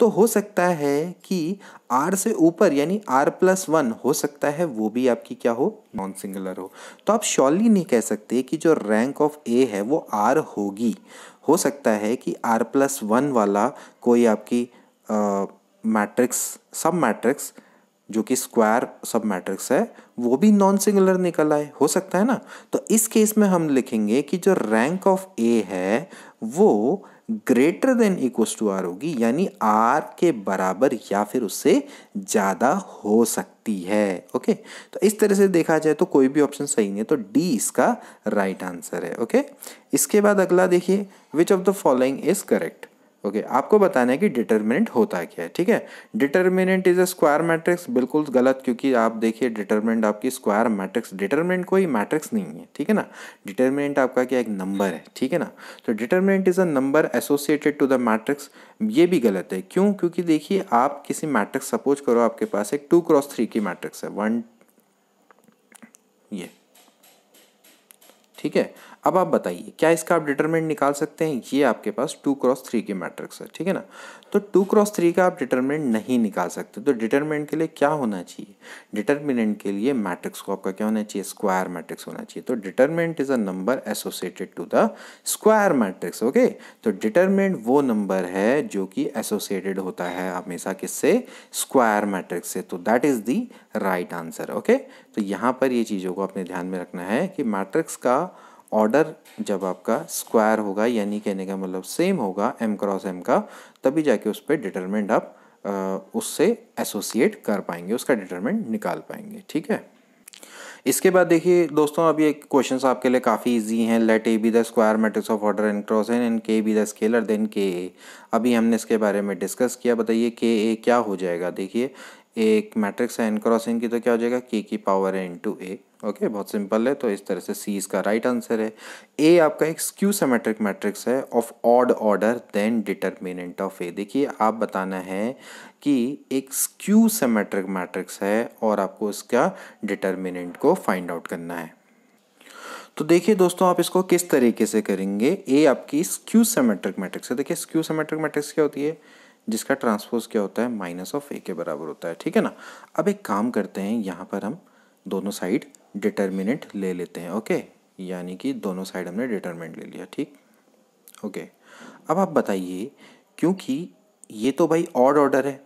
तो हो सकता है कि आर से ऊपर यानी आर प्लस वन हो सकता है वो भी आपकी क्या हो नॉन सिंगुलर हो तो आप श्योरली नहीं कह सकते कि जो रैंक ऑफ ए है वो आर होगी हो सकता है कि आर प्लस वन वाला कोई आपकी मैट्रिक्स सब मैट्रिक्स जो कि स्क्वायर सब मैट्रिक्स है वो भी नॉन सिंगुलर निकल आए हो सकता है ना तो इस केस में हम लिखेंगे कि जो रैंक ऑफ ए है वो greater than equals to R होगी यानी आर के बराबर या फिर उससे ज़्यादा हो सकती है ओके तो इस तरह से देखा जाए तो कोई भी ऑप्शन सही नहीं है तो डी इसका राइट right आंसर है ओके इसके बाद अगला देखिए which of the following is correct okay okay, आपको बताना है कि डिटर्मिनेंट होता क्या है ठीक है determinant is a square matrix बिल्कुल गलत क्योंकि आप देखिए डिटर्मिनेंट आपकी स्क्वायर मैट्रिक्स डिटर्मिनेंट कोई मैट्रिक्स नहीं है ठीक है ना डिटर्मिनेंट आपका क्या एक नंबर है ठीक है ना तो determinant is a number associated to the matrix ये भी गलत है क्यों क्योंकि देखिए आप किसी मैट्रिक्स सपोज करो आपके पास एक टू क्रॉस थ्री की मैट्रिक्स है वन ये ठीक है अब आप बताइए क्या इसका आप डिटरमिनेंट निकाल सकते हैं ये आपके पास टू क्रॉस थ्री की मैट्रिक्स है ठीक है ना तो टू क्रॉस थ्री का आप डिटरमिनेंट नहीं निकाल सकते तो डिटरमिनेंट के लिए क्या होना चाहिए डिटरमिनेंट के लिए मैट्रिक्स को आपका क्या होना चाहिए स्क्वायर मैट्रिक्स होना चाहिए तो determinant is a number associated to the square matrix okay तो डिटरमिनेंट वो नंबर है जो कि एसोसिएटेड होता है हमेशा किससे स्क्वायर मैट्रिक्स से तो that is the right answer okay तो यहाँ पर ये चीज़ों को अपने ध्यान में रखना है कि मैट्रिक्स का ऑर्डर जब आपका स्क्वायर होगा यानी कहने का मतलब सेम होगा एम क्रॉस एम का तभी जाके उस पर डिटर्मेंट आप उससे एसोसिएट कर पाएंगे उसका डिटर्मेंट निकाल पाएंगे ठीक है इसके बाद देखिए दोस्तों अब ये क्वेश्चंस आपके लिए काफ़ी इजी हैं let A be the square matrix of order N cross N and K be the scalar then K A अभी हमने इसके बारे में डिस्कस किया बताइए के ए क्या हो जाएगा देखिए एक मैट्रिक्स है एन क्रॉस एन की तो क्या हो जाएगा के की पावर है टू ए ओके okay, बहुत सिंपल है तो इस तरह से सी इसका राइट आंसर है ए आपका एक स्क्यू सेमेट्रिक मैट्रिक्स है of odd order then determinant of A देखिए आप बताना है कि एक स्क्यू सेमेट्रिक मैट्रिक्स है और आपको इसका डिटरमिनेंट को फाइंड आउट करना है तो देखिए दोस्तों आप इसको किस तरीके से करेंगे ए आपकी स्क्यू सेमेट्रिक मैट्रिक्स है देखिए स्क्यू सेमेट्रिक मैट्रिक्स क्या होती है जिसका ट्रांसपोज क्या होता है माइनस ऑफ ए के बराबर होता है ठीक है ना अब एक काम करते हैं यहाँ पर हम दोनों साइड डिटर्मिनेंट ले लेते हैं ओके यानी कि दोनों साइड हमने डिटर्मिनेंट ले लिया ठीक ओके अब आप बताइए क्योंकि ये तो भाई ऑड ऑर्डर है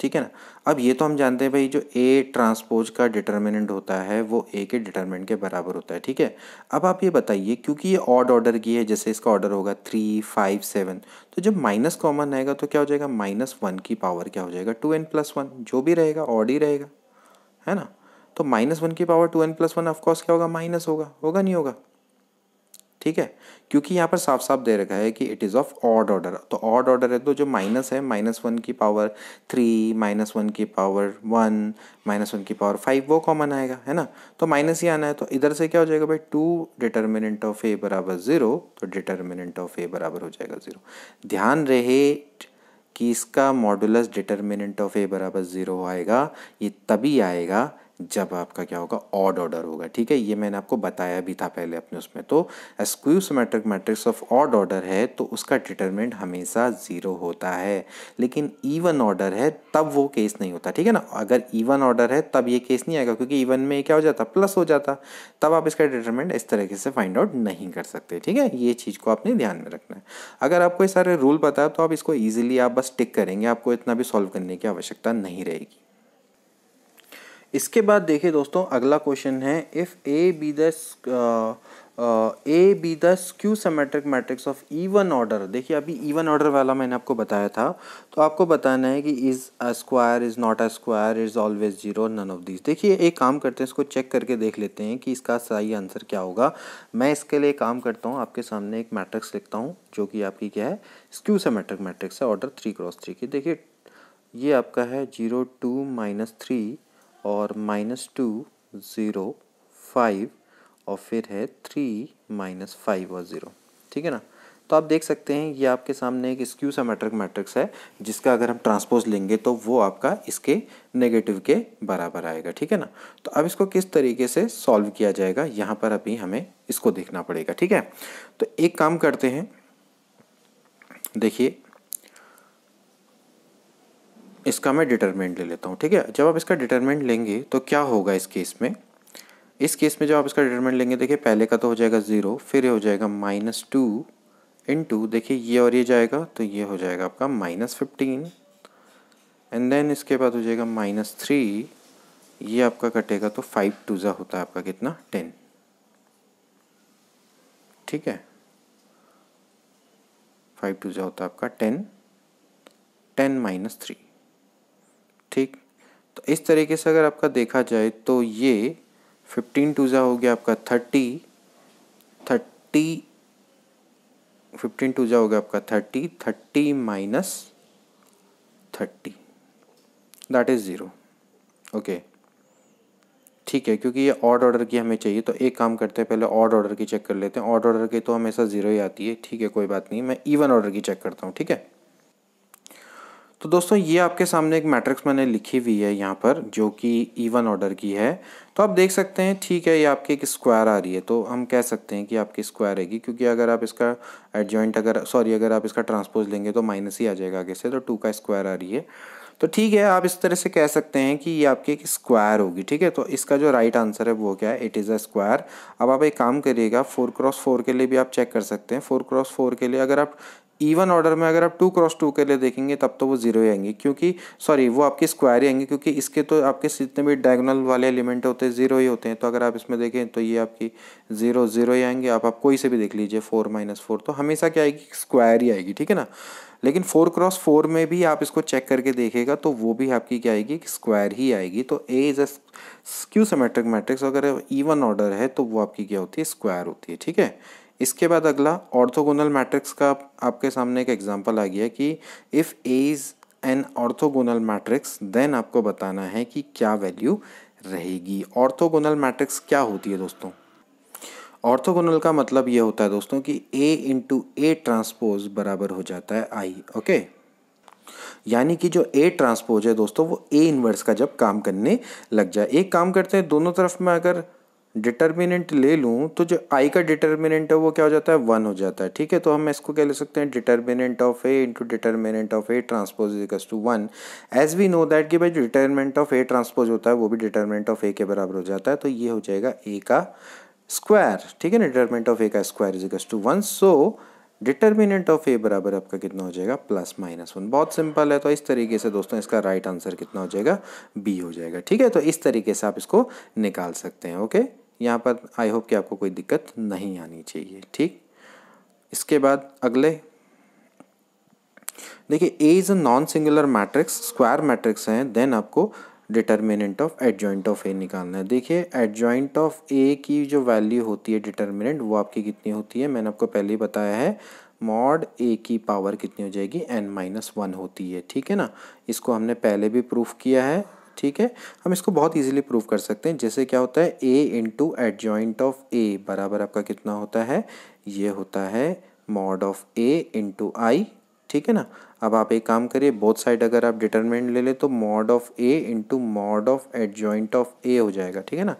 ठीक है ना अब ये तो हम जानते हैं भाई जो ए ट्रांसपोज का डिटर्मिनेंट होता है वो ए के डिटर्मिनेंट के बराबर होता है ठीक है अब आप ये बताइए क्योंकि ये ऑड ऑर्डर की है जैसे इसका ऑर्डर होगा थ्री फाइव सेवन तो जब माइनस कॉमन आएगा तो क्या हो जाएगा माइनस वन की पावर क्या हो जाएगा टू एन प्लस वन जो भी रहेगा ऑड ही रहेगा है ना तो माइनस वन की power two N plus one of course क्या होगा माइनस होगा होगा नहीं होगा ठीक है क्योंकि यहाँ पर साफ साफ दे रखा है कि it is of odd order तो ऑड ऑर्डर है तो जो माइनस है माइनस वन की पावर थ्री माइनस वन की पावर वन माइनस वन की पावर फाइव वो कॉमन आएगा है ना तो माइनस ही आना है तो इधर से क्या हो जाएगा भाई टू डिटर्मिनेंट ऑफ ए बराबर ज़ीरो तो डिटर्मिनेंट ऑफ ए बराबर हो जाएगा ज़ीरो ध्यान रहे कि इसका मॉडुलस डिटर्मिनेंट ऑफ ए बराबर ज़ीरो आएगा ये तभी आएगा जब आपका क्या होगा ऑड ऑर्डर होगा ठीक है ये मैंने आपको बताया भी था पहले अपने उसमें तो skew matrix of odd order है तो उसका डिटर्मिनेंट हमेशा ज़ीरो होता है लेकिन ईवन ऑर्डर है तब वो केस नहीं होता ठीक है ना अगर ईवन ऑर्डर है तब ये केस नहीं आएगा क्योंकि ईवन में क्या हो जाता प्लस हो जाता तब आप इसका डिटरमेंट इस तरीके से फाइंड आउट नहीं कर सकते ठीक है ये चीज़ को आपने ध्यान में रखना है अगर आपको ये सारे रूल पता है तो आप इसको ईजिली आप बस टिक करेंगे आपको इतना भी सॉल्व करने की आवश्यकता नहीं रहेगी इसके बाद देखिए दोस्तों अगला क्वेश्चन है if A be the A be the skew symmetric matrix of even order देखिए अभी ईवन ऑर्डर वाला मैंने आपको बताया था तो आपको बताना है कि is a square is not A square is always zero none of this देखिए एक काम करते हैं इसको चेक करके देख लेते हैं कि इसका सही आंसर क्या होगा मैं इसके लिए काम करता हूँ आपके सामने एक मैट्रिक्स लिखता हूँ जो कि आपकी क्या है स्क्यू सेमेट्रिक मैट्रिक्स है ऑर्डर थ्री क्रॉस थ्री की देखिए ये आपका है जीरो टू माइनस थ्री और माइनस टू ज़ीरो फाइव और फिर है थ्री माइनस फाइव और ज़ीरो ठीक है ना तो आप देख सकते हैं ये आपके सामने एक स्क्यू मैट्रिक मैट्रिक्स है जिसका अगर हम ट्रांसपोज लेंगे तो वो आपका इसके नेगेटिव के बराबर आएगा ठीक है ना तो अब इसको किस तरीके से सॉल्व किया जाएगा यहाँ पर अभी हमें इसको देखना पड़ेगा ठीक है तो एक काम करते हैं देखिए इसका मैं डिटर्मेंट ले लेता हूँ ठीक है जब आप इसका डिटर्मेंट लेंगे तो क्या होगा इस केस में इस केस में जब आप इसका डिटर्मेंट लेंगे देखिए पहले का तो हो जाएगा ज़ीरो फिर हो जाएगा माइनस टू इन टू देखिए ये और ये जाएगा तो ये हो जाएगा आपका माइनस फिफ्टीन एंड देन इसके बाद हो जाएगा माइनस थ्री ये आपका कटेगा तो फाइव टू ज़ा होता है आपका कितना टेन ठीक है फाइव टू ज़ा होता है आपका टेन टेन माइनस थ्री ठीक तो इस तरीके से अगर आपका देखा जाए तो ये फिफ्टीन टू ज़ा हो गया आपका थर्टी थर्टी फिफ्टीन टू ज़ा हो गया आपका thirty thirty minus thirty that is zero okay ठीक है क्योंकि ये ऑड ऑर्डर की हमें चाहिए तो एक काम करते हैं पहले ऑड ऑर्डर की चेक कर लेते हैं ऑड ऑर्डर की तो हमेशा ज़ीरो ही आती है ठीक है कोई बात नहीं मैं इवन ऑर्डर की चेक करता हूँ ठीक है तो दोस्तों ये आपके सामने एक मैट्रिक्स मैंने लिखी हुई है यहाँ पर जो कि इवन ऑर्डर की है तो आप देख सकते हैं ठीक है ये आपकी एक स्क्वायर आ रही है तो हम कह सकते हैं कि आपकी स्क्वायर आएगी क्योंकि अगर आप इसका एडजॉइंट अगर सॉरी अगर आप इसका ट्रांसपोज लेंगे तो माइनस ही आ जाएगा आगे से तो टू का स्क्वायर आ रही है तो ठीक है आप इस तरह से कह सकते हैं कि ये आपकी एक स्क्वायर होगी ठीक है तो इसका जो राइट आंसर है वो क्या है इट इज़ अ स्क्वायर अब आप एक काम करिएगा फोर क्रॉस फोर के लिए भी आप चेक कर सकते हैं फोर क्रॉस फोर के लिए अगर आप इवन ऑर्डर में अगर आप टू क्रॉस टू के लिए देखेंगे तब तो वो जीरो ही आएंगे क्योंकि सॉरी वो आपके स्क्वायर ही आएंगे क्योंकि इसके तो आपके जितने भी डायगोनल वाले एलिमेंट होते हैं जीरो ही होते हैं तो अगर आप इसमें देखें तो ये आपकी जीरो जीरो ही आएंगे आप आप कोई से भी देख लीजिए फोर माइनस फोर तो हमेशा क्या आएगी स्क्वायर ही आएगी ठीक है ना लेकिन फोर क्रॉस फोर में भी आप इसको चेक करके देखेगा तो वो भी आपकी क्या आएगी स्क्वायर ही आएगी तो A is a skew symmetric matrix अगर इवन ऑर्डर है तो वो आपकी क्या होती है स्क्वायर होती है ठीक है इसके बाद अगला ऑर्थोगोनल मैट्रिक्स का आपके सामने एक एग्जांपल आ गया कि if A is an orthogonal matrix then आपको बताना है कि क्या वैल्यू रहेगी ऑर्थोगोनल मैट्रिक्स क्या होती है दोस्तों ऑर्थोगोनल का मतलब यह होता है दोस्तों कि ए इंटू ए ट्रांसपोज बराबर हो जाता है आई ओके यानी कि जो ए ट्रांसपोज है दोस्तों वो ए इन्वर्स का जब काम करने लग जाए एक काम करते हैं दोनों तरफ में अगर डिटर्मिनेंट ले लूँ तो जो आई का डिटर्मिनेंट है वो क्या हो जाता है वन हो जाता है ठीक है तो हम इसको क्या ले सकते हैं determinant of A into determinant of A transpose is to one as we know that कि भाई जो डिटर्मिनेंट ऑफ ए ट्रांसपोज होता है वो भी डिटर्मिनेंट ऑफ ए के बराबर हो जाता है तो ये हो जाएगा ए का स्क्वायर ठीक है ना डिटर्मिनेंट ऑफ ए का square is to one so determinant of A बराबर आपका कितना हो जाएगा प्लस माइनस वन बहुत सिंपल है तो इस तरीके से दोस्तों इसका राइट right आंसर कितना हो जाएगा बी हो जाएगा ठीक है तो इस तरीके से आप इसको निकाल सकते हैं ओके यहाँ पर आई होप कि आपको कोई दिक्कत नहीं आनी चाहिए ठीक इसके बाद अगले देखिए A is a non singular matrix square matrix हैं देन आपको determinant of adjoint of A निकालना है देखिए एडजॉइंट ऑफ ए की जो वैल्यू होती है डिटर्मिनेंट वो आपकी कितनी होती है मैंने आपको पहले ही बताया है मॉड ए की पावर कितनी हो जाएगी एन माइनस वन होती है ठीक है ना इसको हमने पहले भी प्रूफ किया है ठीक है हम इसको बहुत इजीली प्रूव कर सकते हैं जैसे क्या होता है A into joint of A बराबर आपका कितना होता है ये होता है mod of A into I ठीक है ना अब आप एक काम करिए बोथ साइड अगर आप डिटरमिनेंट ले लें तो mod of A into mod of adjoint of A हो जाएगा ठीक है ना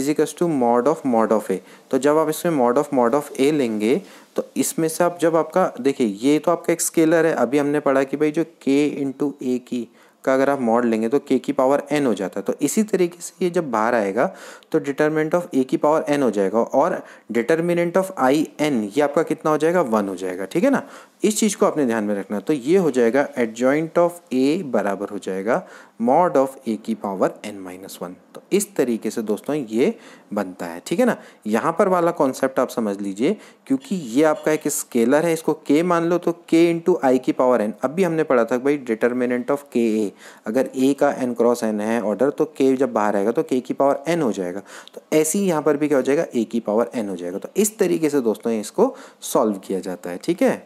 equals to mod of mod of A तो जब आप इसमें mod of mod of A लेंगे तो इसमें से आप जब आपका देखिए ये तो आपका एक स्केलर है अभी हमने पढ़ा कि भाई जो के इंटू ए की का अगर आप मॉड लेंगे तो के की पावर एन हो जाता है तो इसी तरीके से ये जब बाहर आएगा तो डिटर्मिनेंट ऑफ ए की पावर एन हो जाएगा और डिटर्मिनेंट ऑफ आई एन ये आपका कितना हो जाएगा वन हो जाएगा ठीक है ना इस चीज़ को आपने ध्यान में रखना तो ये हो जाएगा एडजॉइंट ऑफ ए बराबर हो जाएगा मॉड ऑफ ए की पावर एन माइनस वन इस तरीके से दोस्तों ये बनता है ठीक है ना यहाँ पर वाला कॉन्सेप्ट आप समझ लीजिए क्योंकि ये आपका एक स्केलर है इसको k मान लो तो k इंटू आई की पावर n अब भी हमने पढ़ा था भाई डिटर्मिनेंट ऑफ k a अगर a का n क्रॉस n है ऑर्डर तो k जब बाहर आएगा तो k की पावर n हो जाएगा तो ऐसे ही यहाँ पर भी क्या हो जाएगा a की पावर n हो जाएगा तो इस तरीके से दोस्तों इसको सॉल्व किया जाता है ठीक है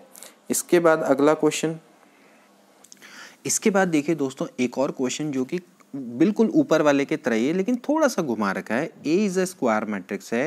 इसके बाद अगला क्वेश्चन इसके बाद देखिए दोस्तों एक और क्वेश्चन जो कि बिल्कुल ऊपर वाले के तरह ही लेकिन थोड़ा सा घुमा रखा है A is a square matrix है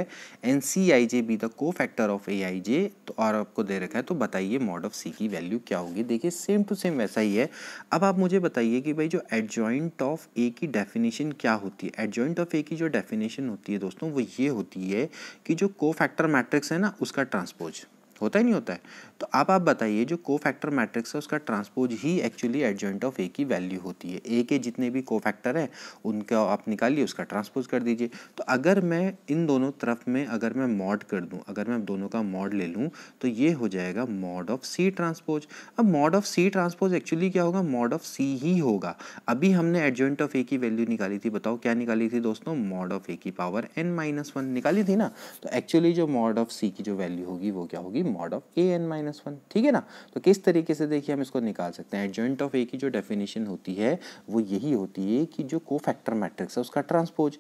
and C I J B the को factor of A I J तो और आपको दे रखा है तो बताइए मॉड ऑफ सी की वैल्यू क्या होगी देखिए सेम टू सेम वैसा ही है अब आप मुझे बताइए कि भाई जो एडजॉइंट ऑफ ए की डेफिनेशन क्या होती है एडजॉइंट ऑफ ए की जो डेफिनेशन होती है दोस्तों वो ये होती है कि जो को फैक्टर मैट्रिक्स है ना उसका ट्रांसपोज होता ही नहीं होता है तो आप आप बताइए जो को फैक्टर मैट्रिक्स है उसका ट्रांसपोज ही एक्चुअली एडजॉइंट ऑफ ए की वैल्यू होती है ए के जितने भी को फैक्टर है उनका आप निकालिए उसका ट्रांसपोज कर दीजिए तो अगर मैं इन दोनों तरफ में अगर मैं मॉड कर दूँ अगर मैं दोनों का मॉड ले लूँ तो ये हो जाएगा मॉड ऑफ सी ट्रांसपोज अब mod of C transpose actually क्या होगा मॉड ऑफ सी ही होगा अभी हमने एडजॉइंट ऑफ ए की वैल्यू निकाली थी बताओ क्या निकाली थी दोस्तों मॉड ऑफ ए की पावर एन माइनस वन निकाली थी ना तो एक्चुअली जो मॉड ऑफ सी की जो वैल्यू होगी वो क्या होगी mod of A n minus one ठीक है ना तो किस तरीके से देखिए हम इसको निकाल सकते हैं एडजॉइंट ऑफ ए की जो डेफिनेशन होती है वो यही होती है कि जो को फैक्टर मैट्रिक्स है उसका ट्रांसपोज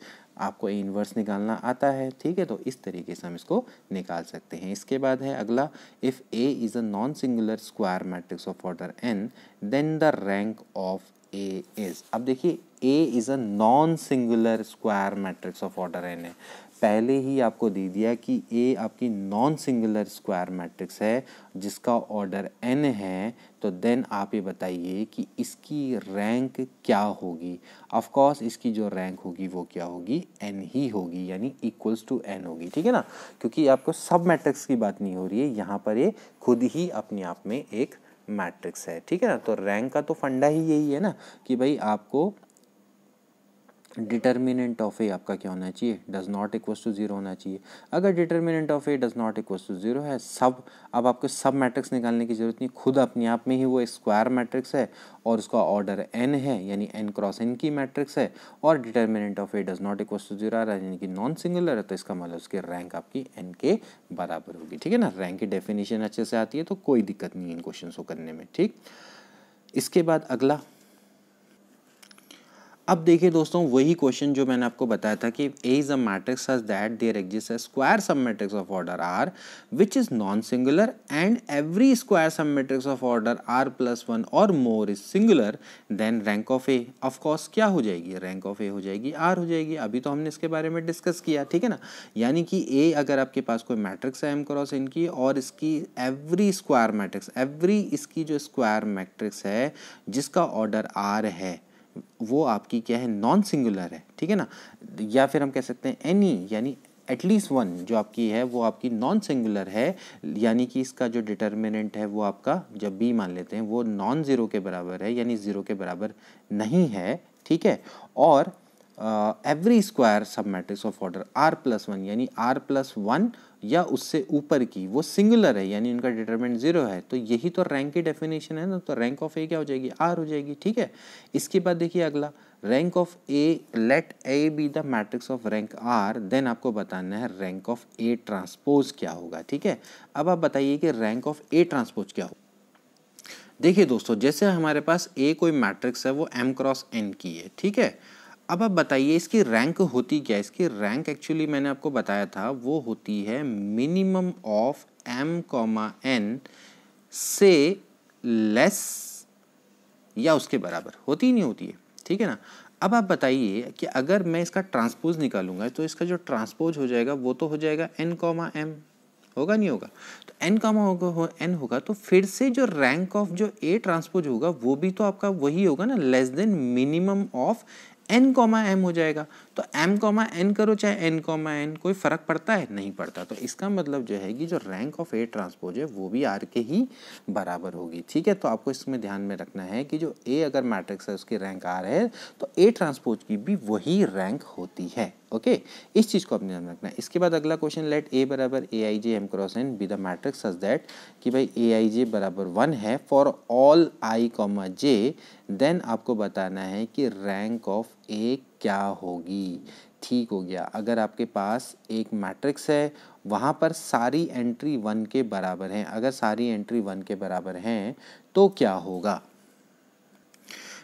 आपको ए इनवर्स निकालना आता है ठीक है तो इस तरीके से हम इसको निकाल सकते हैं इसके बाद है अगला if A is a non singular square matrix of order N then the rank of A is अब देखिए A is a non singular square matrix of order n है पहले ही आपको दे दिया कि ए आपकी नॉन सिंगुलर स्क्वायर मैट्रिक्स है जिसका ऑर्डर एन है तो देन आप ये बताइए कि इसकी रैंक क्या होगी ऑफ कोर्स इसकी जो रैंक होगी वो क्या होगी एन ही होगी यानी इक्वल्स टू एन होगी ठीक है ना क्योंकि आपको सब मैट्रिक्स की बात नहीं हो रही है यहाँ पर ये खुद ही अपने आप में एक मैट्रिक्स है ठीक है ना तो रैंक का तो फंडा ही यही है ना कि भाई आपको डिटर्मिनेंट ऑफ ए आपका क्या होना चाहिए does not equal to zero होना चाहिए अगर determinant of A does not equal to zero है सब अब आपको सब मैट्रिक्स निकालने की ज़रूरत नहीं खुद अपने आप में ही वो स्क्वायर मैट्रिक्स है और उसका ऑर्डर एन है यानी एन क्रॉस एन की मैट्रिक्स है और determinant of A does not equal to zero आ रहा है यानी कि नॉन सिंगुलर है तो इसका मतलब उसकी रैंक आपकी एन के बराबर होगी ठीक है ना रैंक की डेफिनेशन अच्छे से आती है तो कोई दिक्कत नहीं है इन क्वेश्चन को करने में ठीक इसके बाद अगला अब देखिए दोस्तों वही क्वेश्चन जो मैंने आपको बताया था कि A is a matrix has that there exist square सब matrix of order R which is non singular and every square सब matrix of order R plus one or more is singular then rank of A of course क्या हो जाएगी रैंक ऑफ ए हो जाएगी आर हो जाएगी अभी तो हमने इसके बारे में डिस्कस किया ठीक है ना यानी कि ए अगर आपके पास कोई मैट्रिक्स है एम क्रॉस इनकी और इसकी एवरी स्क्वायर मैट्रिक्स एवरी इसकी जो स्क्वायर मैट्रिक्स है जिसका ऑर्डर आर है वो आपकी क्या है नॉन सिंगुलर है ठीक है ना या फिर हम कह सकते हैं एनी यानी एटलीस्ट वन जो आपकी है वो आपकी नॉन सिंगुलर है यानी कि इसका जो डिटर्मिनेंट है वो आपका जब बी मान लेते हैं वो नॉन ज़ीरो के बराबर है यानी ज़ीरो के बराबर नहीं है ठीक है और एवरी स्क्वायर सब matrix of order R plus one यानी आर प्लस वन या उससे ऊपर की वो सिंगुलर है यानी उनका डिटरमिनेंट जीरो है तो यही तो रैंक की डेफिनेशन है ना तो रैंक ऑफ ए क्या हो जाएगी आर हो जाएगी ठीक है इसके बाद देखिए अगला rank of A let A be the matrix of rank R then आपको बताना है रैंक ऑफ ए ट्रांसपोज क्या होगा ठीक है अब आप बताइए कि रैंक ऑफ ए ट्रांसपोज क्या होगा देखिए दोस्तों जैसे हमारे पास ए कोई मैट्रिक्स है वो एम क्रॉस एन की है ठीक है अब आप बताइए इसकी रैंक होती क्या है इसकी रैंक एक्चुअली मैंने आपको बताया था वो होती है minimum of M comma N से लेस या उसके बराबर होती ही नहीं होती है ठीक है ना अब आप बताइए कि अगर मैं इसका ट्रांसपोज निकालूंगा तो इसका जो ट्रांसपोज हो जाएगा वो तो हो जाएगा एन कॉमा एम होगा नहीं होगा तो एन कॉमा होगा हो, एन होगा तो फिर से जो रैंक ऑफ जो ए ट्रांसपोज होगा वो भी तो आपका वही होगा ना less than minimum of N comma M हो जाएगा तो एम कॉमा एन करो चाहे एन कॉमा एन कोई फ़र्क पड़ता है नहीं पड़ता तो इसका मतलब जो है कि जो रैंक ऑफ ए ट्रांसपोज है वो भी आर के ही बराबर होगी ठीक है तो आपको इसमें ध्यान में रखना है कि जो ए अगर मैट्रिक्स है उसकी रैंक आर है तो ए ट्रांसपोज की भी वही रैंक होती है ओके okay? इस चीज़ को अपने ध्यान रखना है इसके बाद अगला क्वेश्चन लेट ए बराबर A I J M cross N be the matrix such that कि भाई ए आई जे बराबर वन है for all I comma J then आपको बताना है कि रैंक ऑफ ए क्या होगी ठीक हो गया अगर आपके पास एक मैट्रिक्स है वहाँ पर सारी एंट्री वन के बराबर हैं अगर सारी एंट्री वन के बराबर हैं तो क्या होगा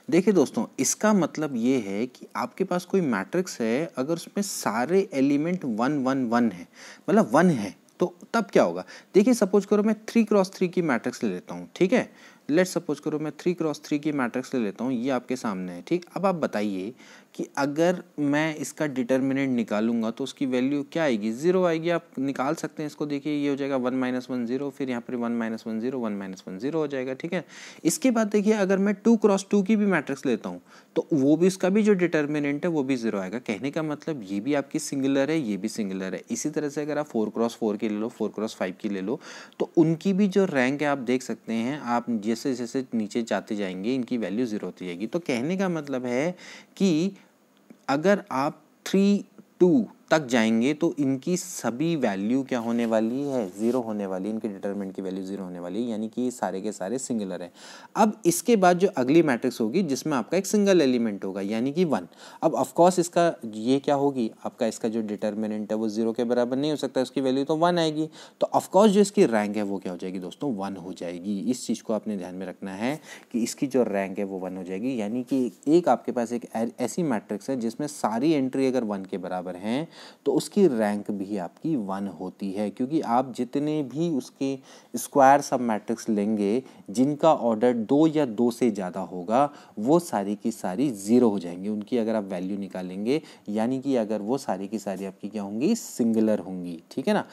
देखिए दोस्तों इसका मतलब ये है कि आपके पास कोई मैट्रिक्स है अगर उसमें सारे एलिमेंट वन वन वन है मतलब वन है तो तब क्या होगा देखिए सपोज करो मैं थ्री क्रॉस थ्री की मैट्रिक्स ले लेता हूँ ठीक है लेट सपोज करो मैं थ्री क्रॉस थ्री की मैट्रिक्स ले लेता हूँ ये आपके सामने है ठीक अब आप बताइए कि अगर मैं इसका डिटर्मिनेंट निकालूंगा तो उसकी वैल्यू क्या आएगी ज़ीरो आएगी आप निकाल सकते हैं इसको देखिए ये हो जाएगा वन माइनस वन ज़ीरो फिर यहाँ पर one minus one zero one minus one zero हो जाएगा ठीक है इसके बाद देखिए अगर मैं टू क्रॉस टू की भी मैट्रिक्स लेता हूँ तो वो भी उसका भी जो डिटर्मिनेंट है वो भी ज़ीरो आएगा कहने का मतलब ये भी आपकी सिंगुलर है ये भी सिंगुलर है इसी तरह से अगर आप फोर क्रॉस फोर की ले लो फोर क्रॉस फाइव की ले लो तो उनकी भी जो रैंक है आप देख सकते हैं आप जैसे जैसे नीचे जाते जाएंगे इनकी वैल्यू ज़ीरो होती जाएगी तो कहने का मतलब है कि अगर आप थ्री टू तक जाएंगे तो इनकी सभी वैल्यू क्या होने वाली है ज़ीरो होने वाली इनके डिटरमिनेंट की वैल्यू ज़ीरो होने वाली है यानी कि ये सारे के सारे सिंगुलर हैं अब इसके बाद जो अगली मैट्रिक्स होगी जिसमें आपका एक सिंगल एलिमेंट होगा यानी कि वन अब ऑफकोर्स इसका ये क्या होगी आपका इसका जो डिटर्मिनेंट है वो ज़ीरो के बराबर नहीं हो सकता उसकी वैल्यू तो वन आएगी तो ऑफकोर्स जो इसकी रैंक है वो क्या हो जाएगी दोस्तों वन हो जाएगी इस चीज़ को आपने ध्यान में रखना है कि इसकी जो रैंक है वो वन हो जाएगी यानी कि एक आपके पास एक ऐसी मैट्रिक्स है जिसमें सारी एंट्री अगर वन के बराबर हैं तो उसकी रैंक भी आपकी वन होती है क्योंकि आप जितने भी उसके स्क्वायर सब मैट्रिक्स लेंगे जिनका ऑर्डर दो या दो से ज़्यादा होगा वो सारी की सारी ज़ीरो हो जाएंगी उनकी अगर आप वैल्यू निकालेंगे यानी कि अगर वो सारी की सारी आपकी क्या होंगी सिंगुलर होंगी ठीक है ना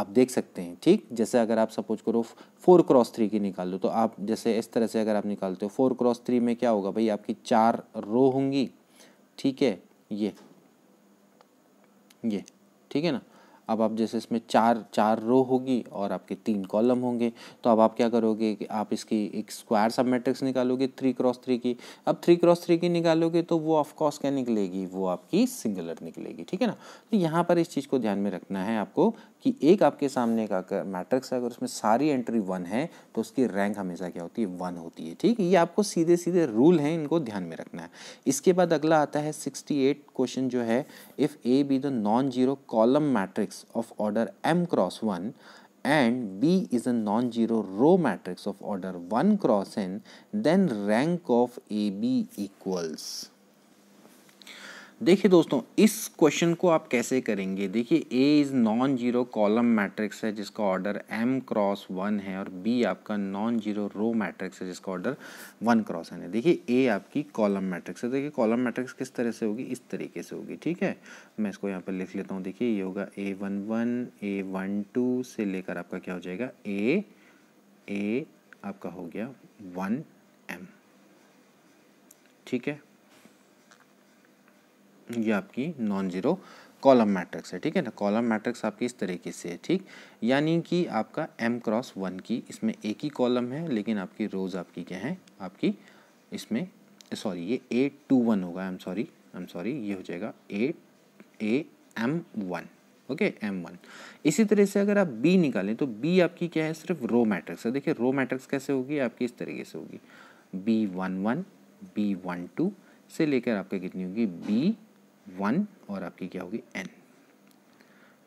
आप देख सकते हैं ठीक जैसे अगर आप सपोज करो फोर क्रॉस थ्री की निकाल दो तो आप जैसे इस तरह से अगर आप निकालते हो फोर क्रॉस थ्री में क्या होगा भाई आपकी चार रो होंगी ठीक है ये ये ठीक है ना अब आप जैसे इसमें चार चार रो होगी और आपके तीन कॉलम होंगे तो अब आप क्या करोगे कि आप इसकी एक स्क्वायर सब मैट्रिक्स निकालोगे थ्री क्रॉस थ्री की अब थ्री क्रॉस थ्री की निकालोगे तो वो ऑफकोर्स क्या निकलेगी वो आपकी सिंगुलर निकलेगी ठीक है ना तो यहाँ पर इस चीज़ को ध्यान में रखना है आपको कि एक आपके सामने का मैट्रिक्स है अगर उसमें सारी एंट्री वन है तो उसकी रैंक हमेशा क्या होती है वन होती है ठीक है ये आपको सीधे सीधे रूल हैं इनको ध्यान में रखना है इसके बाद अगला आता है सिक्सटी एट क्वेश्चन जो है if A be the non zero column matrix of order m cross 1 and B is a non-zero row matrix of order 1 cross n, then rank of AB equals देखिए दोस्तों इस क्वेश्चन को आप कैसे करेंगे देखिए A is non zero column matrix है जिसका ऑर्डर एम क्रॉस वन है और बी आपका नॉन जीरो रो मैट्रिक्स है जिसका ऑर्डर वन क्रॉस एन है देखिए ए आपकी कॉलम मैट्रिक्स है देखिए कॉलम मैट्रिक्स किस तरह से होगी इस तरीके से होगी ठीक है मैं इसको यहाँ पर लिख लेता हूँ देखिए ये होगा A one one A one two से लेकर आपका क्या हो जाएगा ए ए आपका हो गया वन एम ठीक है ये आपकी नॉन ज़ीरो कॉलम मैट्रिक्स है ठीक है ना कॉलम मैट्रिक्स आपकी इस तरीके से है ठीक यानी कि आपका एम क्रॉस वन की इसमें एक ही कॉलम है लेकिन आपकी रोज़ आपकी क्या है आपकी इसमें सॉरी ये ए टू वन होगा I am sorry I am sorry ये हो जाएगा A A M one okay M one इसी तरह से अगर आप बी निकालें तो बी आपकी क्या है सिर्फ रो मैट्रिक्स है देखिए रो मैट्रिक्स कैसे होगी आपकी इस तरीके से होगी B one one B one two से लेकर आपका कितनी होगी बी वन और आपकी क्या होगी एन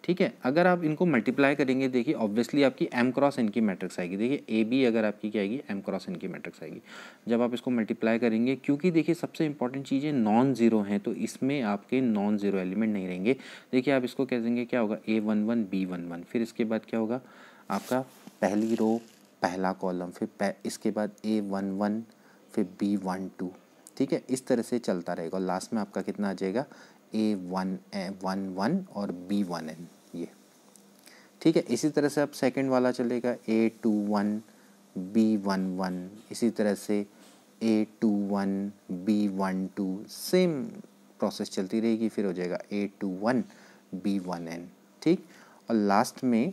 ठीक है अगर आप इनको मल्टीप्लाई करेंगे देखिए ऑब्वियसली आपकी एम क्रॉस एन की मैट्रिक्स आएगी देखिए ए बी अगर आपकी क्या आएगी एम क्रॉस एन की मैट्रिक्स आएगी जब आप इसको मल्टीप्लाई करेंगे क्योंकि देखिए सबसे इंपॉर्टेंट चीज़ें नॉन ज़ीरो हैं तो इसमें आपके नॉन ज़ीरो एलिमेंट नहीं रहेंगे देखिए आप इसको कह देंगे क्या होगा A one one B one one फिर इसके बाद क्या होगा आपका पहली रो पहला कॉलम फिर इसके बाद ए वन वन फिर बी वन टू ठीक है इस तरह से चलता रहेगा और लास्ट में आपका कितना आ जाएगा A one A one one और बी वन एन ये ठीक है इसी तरह से अब सेकंड वाला चलेगा A two one B one one इसी तरह से A two one B one two same process चलती रहेगी फिर हो जाएगा A two one B one N ठीक और लास्ट में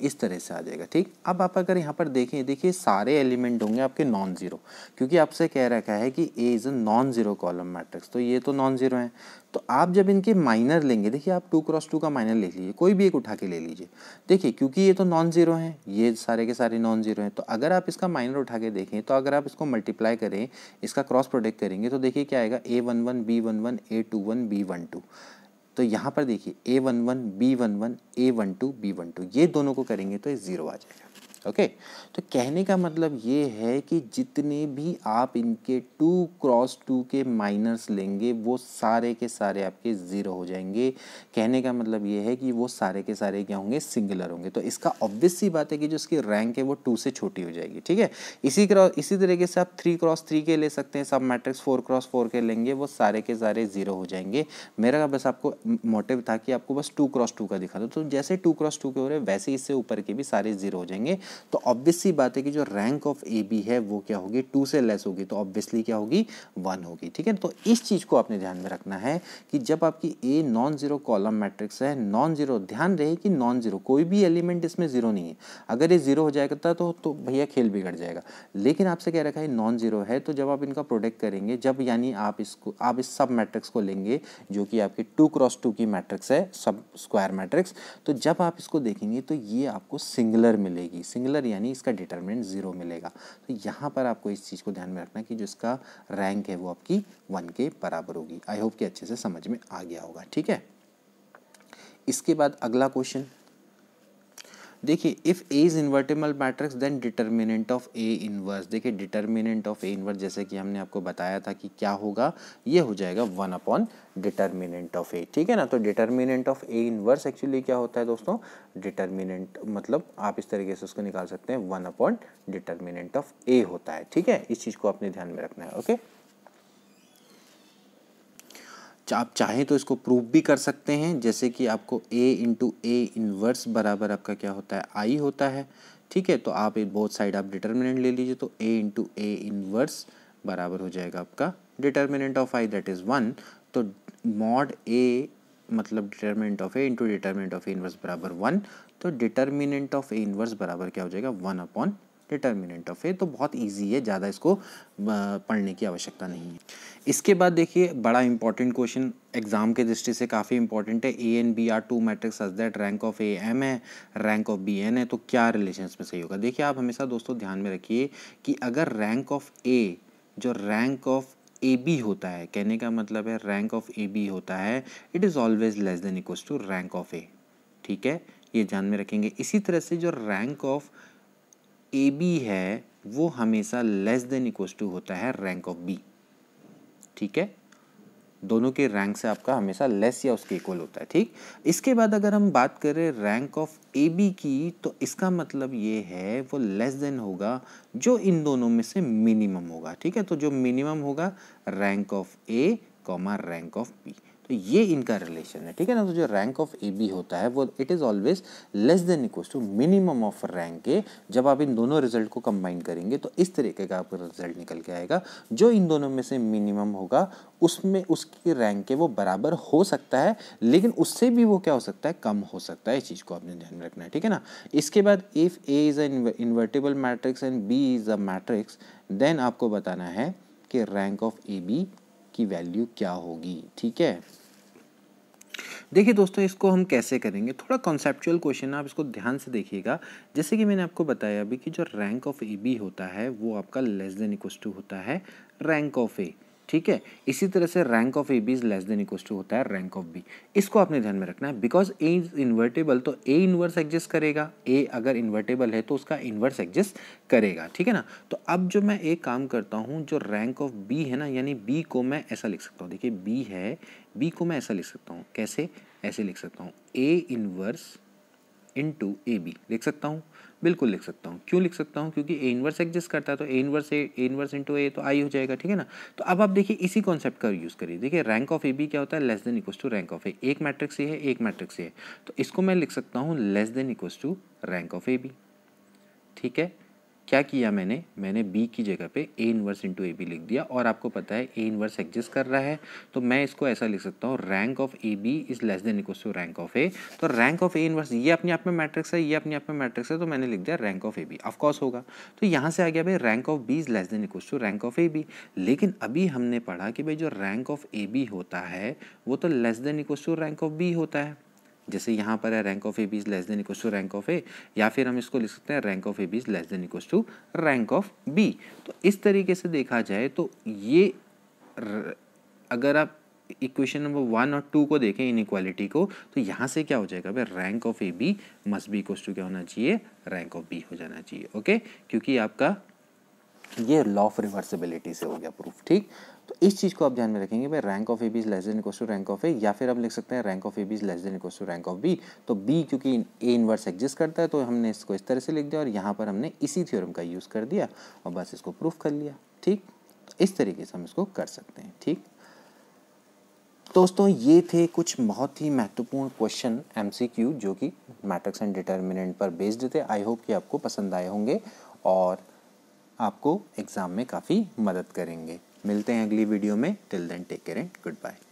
इस तरह से आ जाएगा ठीक अब आप अगर यहाँ पर देखें देखिए सारे एलिमेंट होंगे आपके नॉन ज़ीरो क्योंकि आपसे कह रखा है कि A is a non zero column matrix तो ये तो नॉन ज़ीरो हैं तो आप जब इनके माइनर लेंगे देखिए आप टू क्रॉस टू का माइनर ले लीजिए कोई भी एक उठा के ले लीजिए देखिए क्योंकि ये तो नॉन ज़ीरो हैं ये सारे के सारे नॉन ज़ीरो हैं तो अगर आप इसका माइनर उठा के देखें तो अगर आप इसको मल्टीप्लाई करें इसका क्रॉस प्रोडक्ट करेंगे तो देखिए क्या आएगा A one one B one one A two one B one two तो यहाँ पर देखिए A one one B one one A one two B one two ये दोनों को करेंगे तो ये ज़ीरो आ जाएगा ओके तो कहने का मतलब ये है कि जितने भी आप इनके टू क्रॉस टू के माइनस लेंगे वो सारे के सारे आपके ज़ीरो हो जाएंगे कहने का मतलब ये है कि वो सारे के सारे क्या होंगे सिंगुलर होंगे तो इसका ऑब्वियस सी बात है कि जो इसकी रैंक है वो टू से छोटी हो जाएगी ठीक है इसी क्रॉस इसी तरीके से आप थ्री क्रॉस थ्री के ले सकते हैं सब मैट्रिक्स फोर क्रॉस फोर के लेंगे वो सारे के सारे ज़ीरो हो जाएंगे मेरा बस आपको मोटिव था कि आपको बस टू क्रॉस टू का दिखा दो तो जैसे टू क्रॉस टू के हो रहे वैसे इससे ऊपर के भी सारे ज़ीरो हो जाएंगे तो ऑब्वियसली बात है कि जो रैंक ऑफ ए बी है वो क्या होगी टू से लेस होगी तो ऑब्वियसली क्या होगी वन होगी ठीक है तो इस चीज़ को आपने ध्यान में रखना है कि जब आपकी A non zero column matrix है नॉन जीरो ध्यान रहे कि नॉन जीरो कोई भी एलिमेंट इसमें जीरो नहीं है अगर ये जीरो हो जाएगा तो, तो, तो भैया खेल बिगड़ जाएगा लेकिन आपसे क्या रखा है नॉन जीरो है तो जब आप इनका प्रोडक्ट करेंगे जब यानी आप इसको आप इस सब मैट्रिक्स को लेंगे जो कि आपके टू क्रॉस टू की मैट्रिक्स है सब स्क्वायर मैट्रिक्स तो जब आप इसको देखेंगे तो ये आपको सिंगुलर मिलेगी सिंगुलर यानी इसका डिटर्मिनेंट ज़ीरो मिलेगा तो यहाँ पर आपको इस चीज़ को ध्यान में रखना कि जो इसका रैंक है वो आपकी वन के बराबर होगी आई होप कि अच्छे से समझ में आ गया होगा ठीक है इसके बाद अगला क्वेश्चन देखिए if A is invertible matrix then determinant of A inverse देखिए डिटर्मिनेंट ऑफ ए इनवर्स जैसे कि हमने आपको बताया था कि क्या होगा ये हो जाएगा one upon determinant of A ठीक है ना तो determinant of A inverse actually क्या होता है दोस्तों डिटर्मिनेंट मतलब आप इस तरीके से उसको निकाल सकते हैं one upon determinant of A होता है ठीक है इस चीज़ को आपने ध्यान में रखना है ओके आप चाहें तो इसको प्रूव भी कर सकते हैं जैसे कि आपको ए इंटू ए इन्वर्स बराबर आपका क्या होता है आई होता है ठीक है तो आप बोथ साइड आप डिटर्मिनेंट ले लीजिए तो ए इंटू ए इनवर्स बराबर हो जाएगा आपका determinant of I that is one तो मॉड ए मतलब determinant of A into determinant of A inverse बराबर वन तो डिटर्मिनेंट ऑफ ए इन्वर्स बराबर क्या हो जाएगा one upon determinant of A तो बहुत ईजी है ज़्यादा इसको पढ़ने की आवश्यकता नहीं है इसके बाद देखिए बड़ा इंपॉर्टेंट क्वेश्चन एग्जाम के दृष्टि से काफ़ी इंपॉर्टेंट है A and B are two matrix as that rank of A M है रैंक ऑफ बी एन है तो क्या रिलेशन में सही होगा देखिए आप हमेशा दोस्तों ध्यान में रखिए कि अगर रैंक ऑफ ए जो रैंक ऑफ ए बी होता है कहने का मतलब है रैंक ऑफ ए बी होता है it is always less than equals to rank of A ठीक है ये ध्यान में रखेंगे इसी तरह से जो रैंक ऑफ ए बी है वो हमेशा लेस देन इक्वस टू होता है रैंक ऑफ बी ठीक है दोनों के रैंक से आपका हमेशा लेस या उसके इक्वल होता है ठीक इसके बाद अगर हम बात करें रैंक ऑफ ए बी की तो इसका मतलब ये है वो लेस देन होगा जो इन दोनों में से मिनिमम होगा ठीक है तो जो मिनिमम होगा rank of A comma rank of B तो ये इनका रिलेशन है ठीक है ना तो जो रैंक ऑफ ए बी होता है वो it is always less than equal to minimum of rank के जब आप इन दोनों रिजल्ट को कंबाइन करेंगे तो इस तरीके का आपका रिजल्ट निकल के आएगा जो इन दोनों में से मिनिमम होगा उसमें उसकी रैंक के वो बराबर हो सकता है लेकिन उससे भी वो क्या हो सकता है कम हो सकता है इस चीज़ को आपने ध्यान में रखना है ठीक है ना इसके बाद if A is a invertible matrix and B is a matrix then आपको बताना है कि रैंक ऑफ ए बी की वैल्यू क्या होगी ठीक है देखिए दोस्तों इसको हम कैसे करेंगे थोड़ा कॉन्सेप्चुअल क्वेश्चन है आप इसको ध्यान से देखिएगा जैसे कि मैंने आपको बताया अभी कि जो रैंक ऑफ ए बी होता है वो आपका लेस देन इक्व टू होता है रैंक ऑफ ए ठीक है इसी तरह से rank of A B is less than equal to होता है रैंक ऑफ बी इसको आपने ध्यान में रखना है बिकॉज ए इज इन्वर्टेबल तो ए इन्वर्स एग्जिस्ट करेगा ए अगर इन्वर्टेबल है तो उसका इन्वर्स एग्जिस्ट करेगा ठीक है ना तो अब जो मैं एक काम करता हूँ जो रैंक ऑफ बी है ना यानी बी को मैं ऐसा लिख सकता हूँ देखिए बी है बी को मैं ऐसा लिख सकता हूँ कैसे ऐसे लिख सकता हूँ A inverse into A B लिख सकता हूँ बिल्कुल लिख सकता हूँ क्यों लिख सकता हूँ क्योंकि ए इनवर्स एग्जिस्ट करता है तो A inverse A A inverse into A तो आई हो जाएगा ठीक है ना तो अब आप देखिए इसी कॉन्सेप्ट का यूज़ करिए देखिए रैंक ऑफ ए बी क्या होता है less than equals to rank of A एक मैट्रिक्स ये है एक मैट्रिक्स ये है तो इसको मैं लिख सकता हूँ less than equals to rank of A B ठीक है क्या किया मैंने मैंने बी की जगह पे A inverse into A B लिख दिया और आपको पता है ए इनवर्स एग्जिस्ट कर रहा है तो मैं इसको ऐसा लिख सकता हूँ rank of A B is less than equal to rank of A तो रैंक ऑफ ए इनवर्स ये अपने आप में मैट्रिक्स है ये अपने आप में मैट्रिक्स है तो मैंने लिख दिया rank of A B of course होगा तो यहाँ से आ गया भाई rank of B is less than equal to rank of A B लेकिन अभी हमने पढ़ा कि भाई जो रैंक ऑफ ए बी होता है वो तो less than equal to rank of B होता है जैसे यहाँ पर है rank of A B is less than equal to rank of A या फिर हम इसको लिख सकते हैं rank of A B is less than equal to rank of B तो इस तरीके से देखा जाए तो ये अगर आप इक्वेशन नंबर वन और टू को देखें इन इक्वालिटी को तो यहाँ से क्या हो जाएगा भाई rank of A B must be equal to क्या होना चाहिए रैंक ऑफ बी हो जाना चाहिए ओके क्योंकि आपका ये लॉ ऑफ रिवर्सिबिलिटी से हो गया प्रूफ ठीक तो इस चीज़ को आप ध्यान में रखेंगे भाई rank of A B is less than equal to rank of A या फिर आप लिख सकते हैं rank of A B is less than equal to rank of B तो बी क्योंकि ए इनवर्स एग्जिस्ट करता है तो हमने इसको इस तरह से लिख दिया और यहाँ पर हमने इसी थ्योरम का यूज़ कर दिया और बस इसको प्रूफ कर लिया ठीक तो इस तरीके से हम इसको कर सकते हैं ठीक दोस्तों ये थे कुछ बहुत ही महत्वपूर्ण क्वेश्चन क्यू जो कि मैट्रिक्स एंड डिटर्मिनेंट पर बेस्ड थे आई होप कि आपको पसंद आए होंगे और आपको एग्ज़ाम में काफ़ी मदद करेंगे मिलते हैं अगली वीडियो में till then take care and good bye